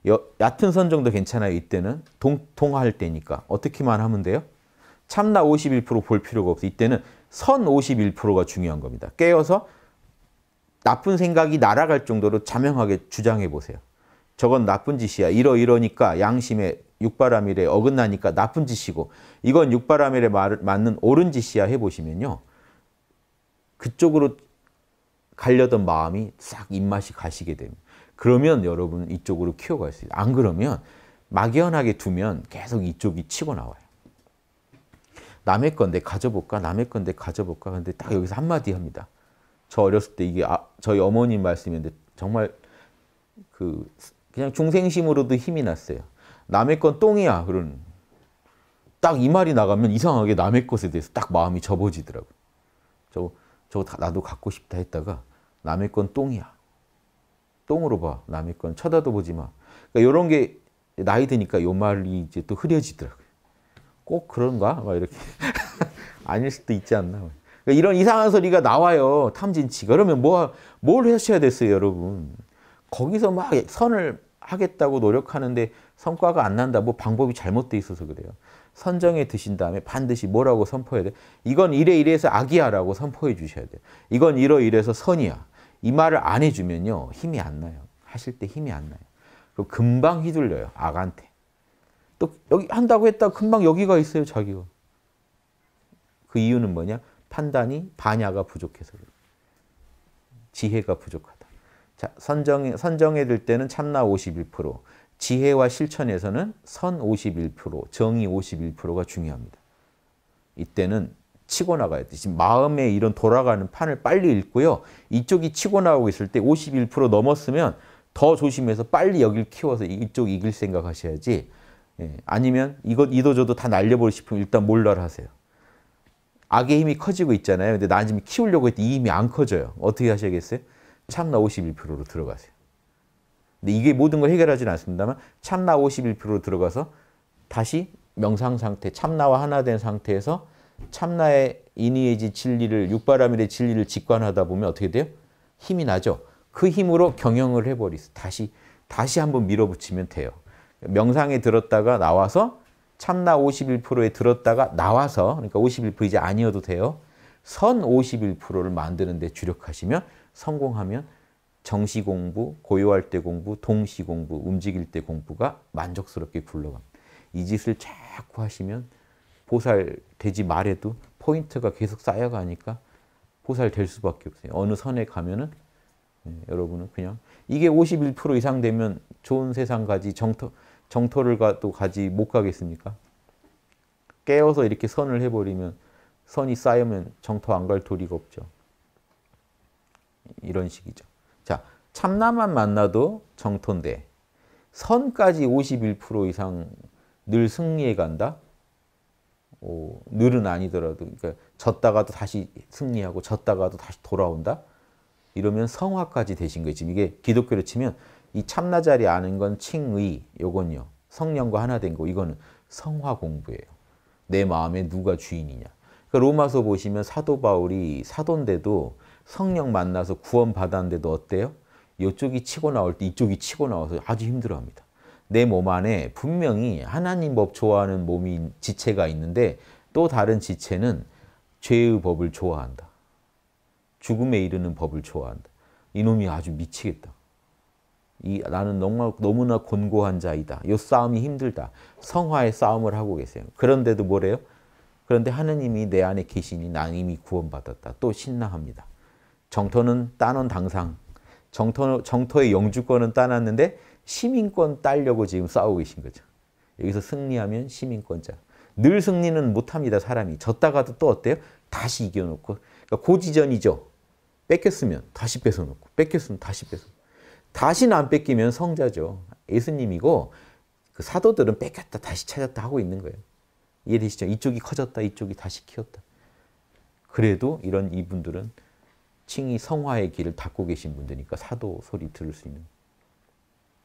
여, 얕은 선정도 괜찮아요. 이때는 동, 통화할 때니까 어떻게만 하면 돼요? 참나 51%볼 필요가 없어. 이때는 선 51%가 중요한 겁니다. 깨어서 나쁜 생각이 날아갈 정도로 자명하게 주장해 보세요. 저건 나쁜 짓이야. 이러 이러니까 양심에 육바라밀에 어긋나니까 나쁜 짓이고 이건 육바라밀에 맞는 옳은 짓이야 해보시면요. 그쪽으로 갈려던 마음이 싹 입맛이 가시게 됩니다. 그러면 여러분 이쪽으로 키워갈 수 있어요. 안 그러면 막연하게 두면 계속 이쪽이 치고 나와요. 남의 건데 가져볼까? 남의 건데 가져볼까? 근데 딱 여기서 한마디 합니다. 저 어렸을 때 이게 아, 저희 어머님 말씀인데 정말 그 그냥 중생심으로도 힘이 났어요. 남의 건 똥이야. 그런 딱 이 말이 나가면 이상하게 남의 것에 대해서 딱 마음이 접어지더라고 저, 저거 다 나도 갖고 싶다 했다가 남의 건 똥이야. 똥으로 봐. 남의 건 쳐다도 보지 마. 그러니까 이런 게 나이 드니까 요 말이 이제 또흐려지더라고 꼭 그런가? 막 이렇게 (laughs) 아닐 수도 있지 않나. 그러니까 이런 이상한 소리가 나와요. 탐진치 그러면 뭐, 뭘 하셔야 됐어요, 여러분? 거기서 막 선을 하겠다고 노력하는데 성과가 안 난다. 뭐 방법이 잘못돼 있어서 그래요. 선정해 드신 다음에 반드시 뭐라고 선포해야 돼? 이건 이래 이래서 악이야라고 선포해 주셔야 돼. 이건 이러 이래서 선이야. 이 말을 안 해주면요. 힘이 안 나요. 하실 때 힘이 안 나요. 그럼 금방 휘둘려요. 악한테. 또 여기 한다고 했다 금방 여기가 있어요, 자기가. 그 이유는 뭐냐? 판단이 반야가 부족해서 그래. 지혜가 부족하다. 자, 선정 선정해 들 때는 참나 51%, 지혜와 실천에서는 선 51%, 정의 51%가 중요합니다. 이때는 치고 나가야 돼. 지금 마음에 이런 돌아가는 판을 빨리 읽고요. 이쪽이 치고 나오고 있을 때 51% 넘었으면 더 조심해서 빨리 여길 키워서 이쪽 이길 생각하셔야지 예, 아니면 이것 이도 저도 다 날려버리고 싶으면 일단 몰라를 하세요. 악의 힘이 커지고 있잖아요. 근데 나 지금 키우려고 했더니 이 힘이 안 커져요. 어떻게 하셔야겠어요? 참나 51%로 들어가세요. 근데 이게 모든 걸 해결하지는 않습니다만 참나 51%로 들어가서 다시 명상 상태, 참나와 하나 된 상태에서 참나의 인이해지 진리를, 육바라밀의 진리를 직관하다 보면 어떻게 돼요? 힘이 나죠. 그 힘으로 경영을 해버리세요. 다시, 다시 한번 밀어붙이면 돼요. 명상에 들었다가 나와서 참나 51%에 들었다가 나와서 그러니까 51% 이제 아니어도 돼요. 선 51%를 만드는 데 주력하시면 성공하면 정시 공부, 고요할 때 공부, 동시 공부, 움직일 때 공부가 만족스럽게 굴러갑니다. 이 짓을 자꾸 하시면 보살되지 말해도 포인트가 계속 쌓여가니까 보살될 수밖에 없어요. 어느 선에 가면은 네, 여러분은 그냥 이게 51% 이상 되면 좋은 세상까지 정터 정토를 가도 가지 못 가겠습니까? 깨어서 이렇게 선을 해버리면 선이 쌓이면 정토 안 갈 도리가 없죠. 이런 식이죠. 자, 참나만 만나도 정토인데 선까지 51% 이상 늘 승리해 간다? 오, 늘은 아니더라도 그러니까 졌다가도 다시 승리하고 졌다가도 다시 돌아온다? 이러면 성화까지 되신 거예요. 지금 이게 기독교로 치면 이 참나자리 아는 건 칭의, 요건요. 성령과 하나 된 거, 이거는 성화 공부예요. 내 마음에 누가 주인이냐. 그러니까 로마서 보시면 사도 바울이 사도인데도 성령 만나서 구원 받았는데도 어때요? 이쪽이 치고 나올 때 이쪽이 치고 나와서 아주 힘들어합니다. 내 몸 안에 분명히 하나님 법 좋아하는 몸이 지체가 있는데 또 다른 지체는 죄의 법을 좋아한다. 죽음에 이르는 법을 좋아한다. 이놈이 아주 미치겠다. 이, 나는 너무나, 너무나 곤고한 자이다. 이 싸움이 힘들다. 성화의 싸움을 하고 계세요. 그런데도 뭐래요? 그런데 하느님이 내 안에 계시니 난 이미 구원받았다. 또 신나합니다. 정토는 따놓은 당상. 정토, 정토의 영주권은 따놨는데 시민권 따려고 지금 싸우고 계신 거죠. 여기서 승리하면 시민권자. 늘 승리는 못합니다. 사람이. 졌다가도 또 어때요? 다시 이겨놓고. 그러니까 고지전이죠. 뺏겼으면 다시 뺏어놓고 뺏겼으면 다시 뺏어 다시는 안 뺏기면 성자죠. 예수님이고 그 사도들은 뺏겼다 다시 찾았다 하고 있는 거예요. 이해되시죠? 이쪽이 커졌다 이쪽이 다시 키웠다. 그래도 이런 이분들은 칭이 성화의 길을 닦고 계신 분들니까 사도 소리 들을 수 있는.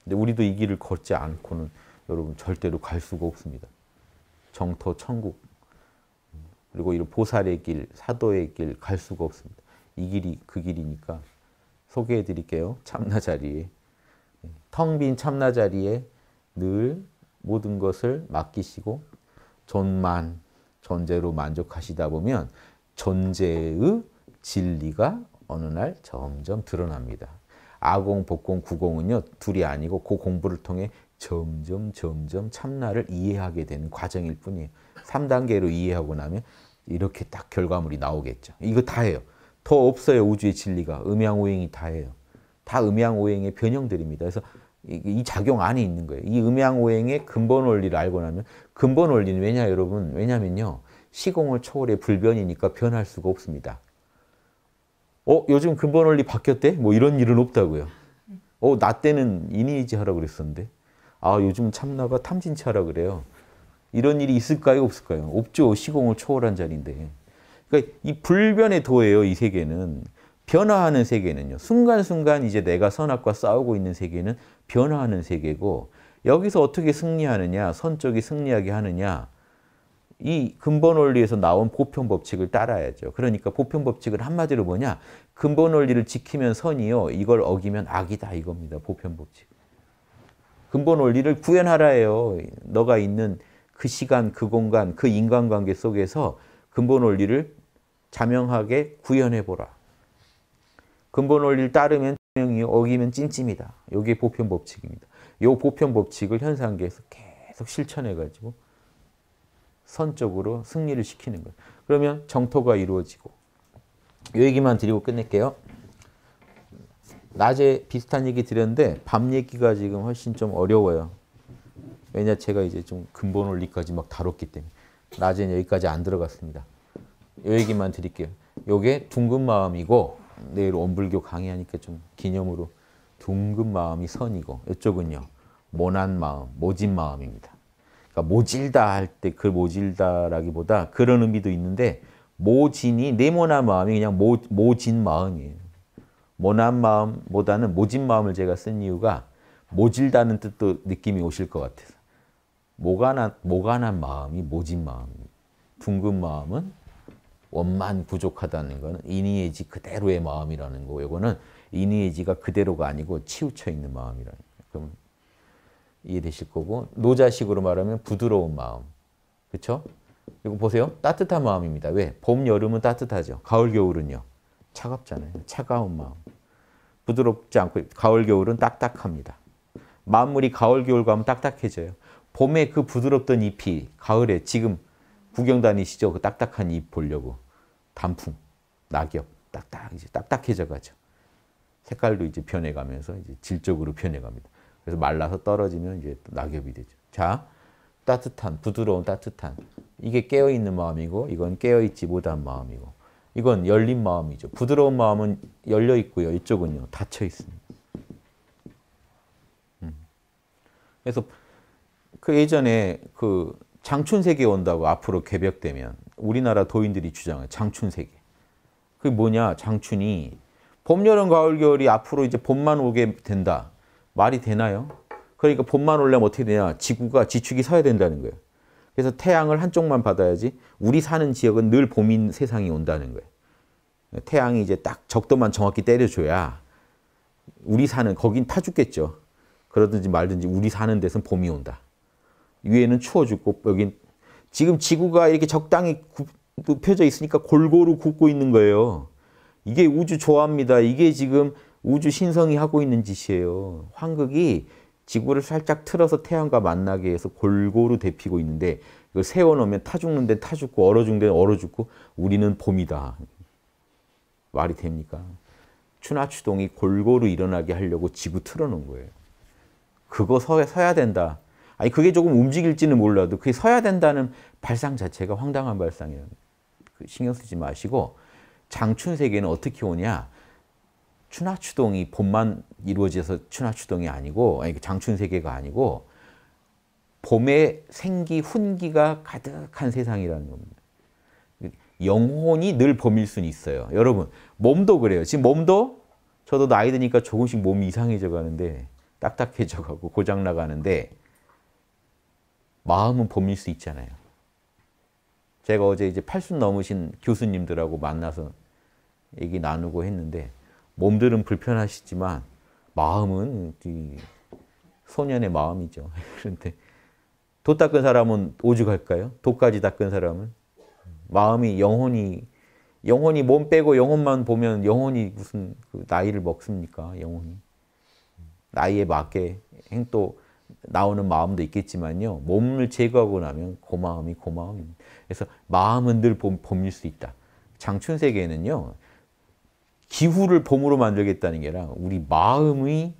근데 우리도 이 길을 걷지 않고는 여러분 절대로 갈 수가 없습니다. 정토 천국 그리고 이런 보살의 길, 사도의 길 갈 수가 없습니다. 이 길이 그 길이니까 소개해 드릴게요. 참나 자리에. 텅 빈 참나 자리에 늘 모든 것을 맡기시고 존만, 존재로 만족하시다 보면 존재의 진리가 어느 날 점점 드러납니다. 아공, 복공, 구공은요. 둘이 아니고 그 공부를 통해 점점 점점 참나를 이해하게 되는 과정일 뿐이에요. 3단계로 이해하고 나면 이렇게 딱 결과물이 나오겠죠. 이거 다예요. 더 없어요. 우주의 진리가. 음양오행이 다예요. 다 음양오행의 변형들입니다. 그래서 이 작용 안에 있는 거예요. 이 음양오행의 근본 원리를 알고 나면 근본 원리는 왜냐 여러분? 왜냐면요. 시공을 초월해 불변이니까 변할 수가 없습니다. 어? 요즘 근본 원리 바뀌었대? 뭐 이런 일은 없다고요. 어? 나 때는 이니지 하라 그랬었는데. 아 요즘 참나가 탐진치 하라 그래요. 이런 일이 있을까요? 없을까요? 없죠. 시공을 초월한 자리인데. 그러니까 이 불변의 도예요, 이 세계는. 변화하는 세계는요. 순간순간 이제 내가 선악과 싸우고 있는 세계는 변화하는 세계고 여기서 어떻게 승리하느냐, 선쪽이 승리하게 하느냐 이 근본 원리에서 나온 보편 법칙을 따라야죠. 그러니까 보편 법칙을 한마디로 뭐냐? 근본 원리를 지키면 선이요. 이걸 어기면 악이다 이겁니다. 보편 법칙. 근본 원리를 구현하라예요. 너가 있는 그 시간, 그 공간, 그 인간관계 속에서 근본 원리를 자명하게 구현해보라. 근본 원리를 따르면 명이 어기면 찐찜이다. 이게 보편 법칙입니다. 이 보편 법칙을 현상계에서 계속 실천해가지고 선적으로 승리를 시키는 거예요. 그러면 정토가 이루어지고 이 얘기만 드리고 끝낼게요. 낮에 비슷한 얘기 드렸는데 밤 얘기가 지금 훨씬 좀 어려워요. 왜냐 제가 이제 좀 근본 원리까지 막 다뤘기 때문에 낮에는 여기까지 안 들어갔습니다. 요 얘기만 드릴게요. 요게 둥근 마음이고 내일 원불교 강의하니까 좀 기념으로 둥근 마음이 선이고 이쪽은요. 모난 마음, 모진 마음입니다. 그러니까 모질다 할 때 그 모질다라기보다 그런 의미도 있는데 모진이 네모난 마음이 그냥 모, 모진 마음이에요. 모난 마음보다는 모진 마음을 제가 쓴 이유가 모질다는 뜻도 느낌이 오실 것 같아서 모가난, 모가난 마음이 모진 마음 둥근 마음은 원만 부족하다는 것은 이니에지 그대로의 마음이라는 거 이거는 이니에지가 그대로가 아니고 치우쳐 있는 마음이라는 거예요. 그럼 이해되실 거고 노자식으로 말하면 부드러운 마음. 그렇죠? 이거 보세요. 따뜻한 마음입니다. 왜? 봄, 여름은 따뜻하죠. 가을, 겨울은요. 차갑잖아요. 차가운 마음. 부드럽지 않고 가을, 겨울은 딱딱합니다. 만물이 가을, 겨울 가면 딱딱해져요. 봄에 그 부드럽던 잎이 가을에 지금 구경 다니시죠? 그 딱딱한 잎 보려고. 단풍, 낙엽, 딱딱, 이제 딱딱해져가죠. 색깔도 이제 변해가면서 이제 질적으로 변해갑니다. 그래서 말라서 떨어지면 이제 낙엽이 되죠. 자, 따뜻한, 부드러운 따뜻한. 이게 깨어있는 마음이고, 이건 깨어있지 못한 마음이고. 이건 열린 마음이죠. 부드러운 마음은 열려 있고요. 이쪽은요. 닫혀 있습니다. 음. 그래서 그 예전에 그 장춘세계 온다고 앞으로 개벽되면 우리나라 도인들이 주장해 장춘세계. 그게 뭐냐? 장춘이 봄, 여름, 가을, 겨울이 앞으로 이제 봄만 오게 된다. 말이 되나요? 그러니까 봄만 올려면 어떻게 되냐? 지구가 지축이 서야 된다는 거예요. 그래서 태양을 한쪽만 받아야지 우리 사는 지역은 늘 봄인 세상이 온다는 거예요. 태양이 이제 딱 적도만 정확히 때려줘야 우리 사는 거긴 타 죽겠죠. 그러든지 말든지 우리 사는 데선 봄이 온다. 위에는 추워지고 여기 지금 지구가 이렇게 적당히 굽혀져 있으니까 골고루 굽고 있는 거예요. 이게 우주 조화입니다. 이게 지금 우주 신성이 하고 있는 짓이에요. 황극이 지구를 살짝 틀어서 태양과 만나게 해서 골고루 데피고 있는데 이걸 세워놓으면 타 죽는 데타 죽고 얼어 죽는 데 얼어 죽고 우리는 봄이다. 말이 됩니까? 추나추동이 골고루 일어나게 하려고 지구 틀어놓은 거예요. 그거 서, 서야 된다. 아니 그게 조금 움직일지는 몰라도 그게 서야 된다는 발상 자체가 황당한 발상이에요. 그 신경 쓰지 마시고 장춘 세계는 어떻게 오냐? 추나추동이 봄만 이루어져서 추나추동이 아니고 아니 그 장춘 세계가 아니고 봄의 생기 훈기가 가득한 세상이라는 겁니다. 영혼이 늘 봄일 수 있어요. 여러분 몸도 그래요. 지금 몸도 저도 나이 드니까 조금씩 몸이 이상해져 가는데 딱딱해져 가고 고장 나가는데 마음은 봄일 수 있잖아요. 제가 어제 이제 80 넘으신 교수님들하고 만나서 얘기 나누고 했는데 몸들은 불편하시지만 마음은 소년의 마음이죠. (laughs) 그런데 도 닦은 사람은 오죽할까요? 도까지 닦은 사람은 마음이 영혼이 영혼이 몸 빼고 영혼만 보면 영혼이 무슨 그 나이를 먹습니까? 영혼이 나이에 맞게 행동 나오는 마음도 있겠지만요. 몸을 제거하고 나면 고마움이 고마움입니다. 그래서 마음은 늘 봄, 봄일 수 있다. 장춘세계는요. 기후를 봄으로 만들겠다는 게 아니라 우리 마음이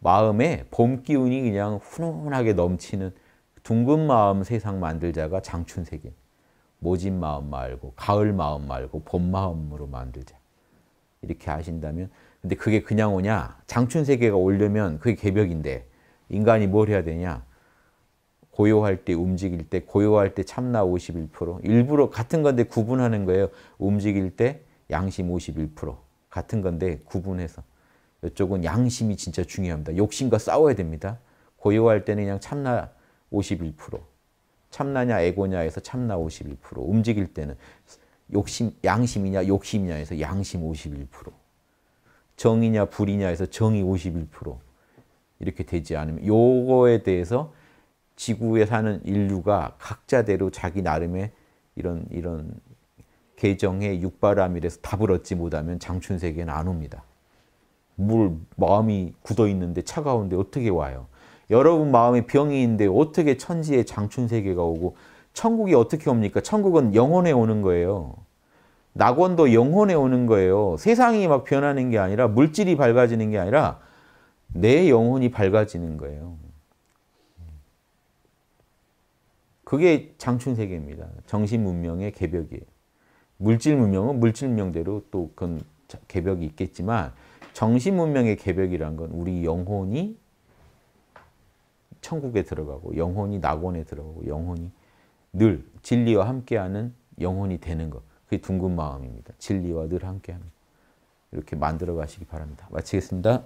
마음에 봄 기운이 그냥 훈훈하게 넘치는 둥근 마음 세상 만들자가 장춘세계. 모진 마음 말고 가을 마음 말고 봄 마음으로 만들자. 이렇게 하신다면 근데 그게 그냥 오냐? 장춘세계가 오려면 그게 개벽인데 인간이 뭘 해야 되냐? 고요할 때 움직일 때 고요할 때 참나 51% 일부러 같은 건데 구분하는 거예요. 움직일 때 양심 51% 같은 건데 구분해서 이쪽은 양심이 진짜 중요합니다. 욕심과 싸워야 됩니다. 고요할 때는 그냥 참나 51% 참나냐 에고냐에서 참나 51% 움직일 때는 욕심 양심이냐 욕심이냐에서 양심 51% 정이냐 불이냐에서 정이 51% 이렇게 되지 않으면 요거에 대해서 지구에 사는 인류가 각자대로 자기 나름의 이런 이런 계정의 육바람이래서 답을 얻지 못하면 장춘세계는 안 옵니다. 물 마음이 굳어 있는데 차가운데 어떻게 와요? 여러분 마음에 병이 있는데 어떻게 천지에 장춘세계가 오고 천국이 어떻게 옵니까? 천국은 영혼에 오는 거예요. 낙원도 영혼에 오는 거예요. 세상이 막 변하는 게 아니라 물질이 밝아지는 게 아니라 내 영혼이 밝아지는 거예요. 그게 장춘세계입니다. 정신문명의 개벽이에요. 물질문명은 물질문명대로 또 그건 개벽이 있겠지만 정신문명의 개벽이란 건 우리 영혼이 천국에 들어가고 영혼이 낙원에 들어가고 영혼이 늘 진리와 함께하는 영혼이 되는 것. 그게 둥근 마음입니다. 진리와 늘 함께하는 이렇게 만들어 가시기 바랍니다. 마치겠습니다.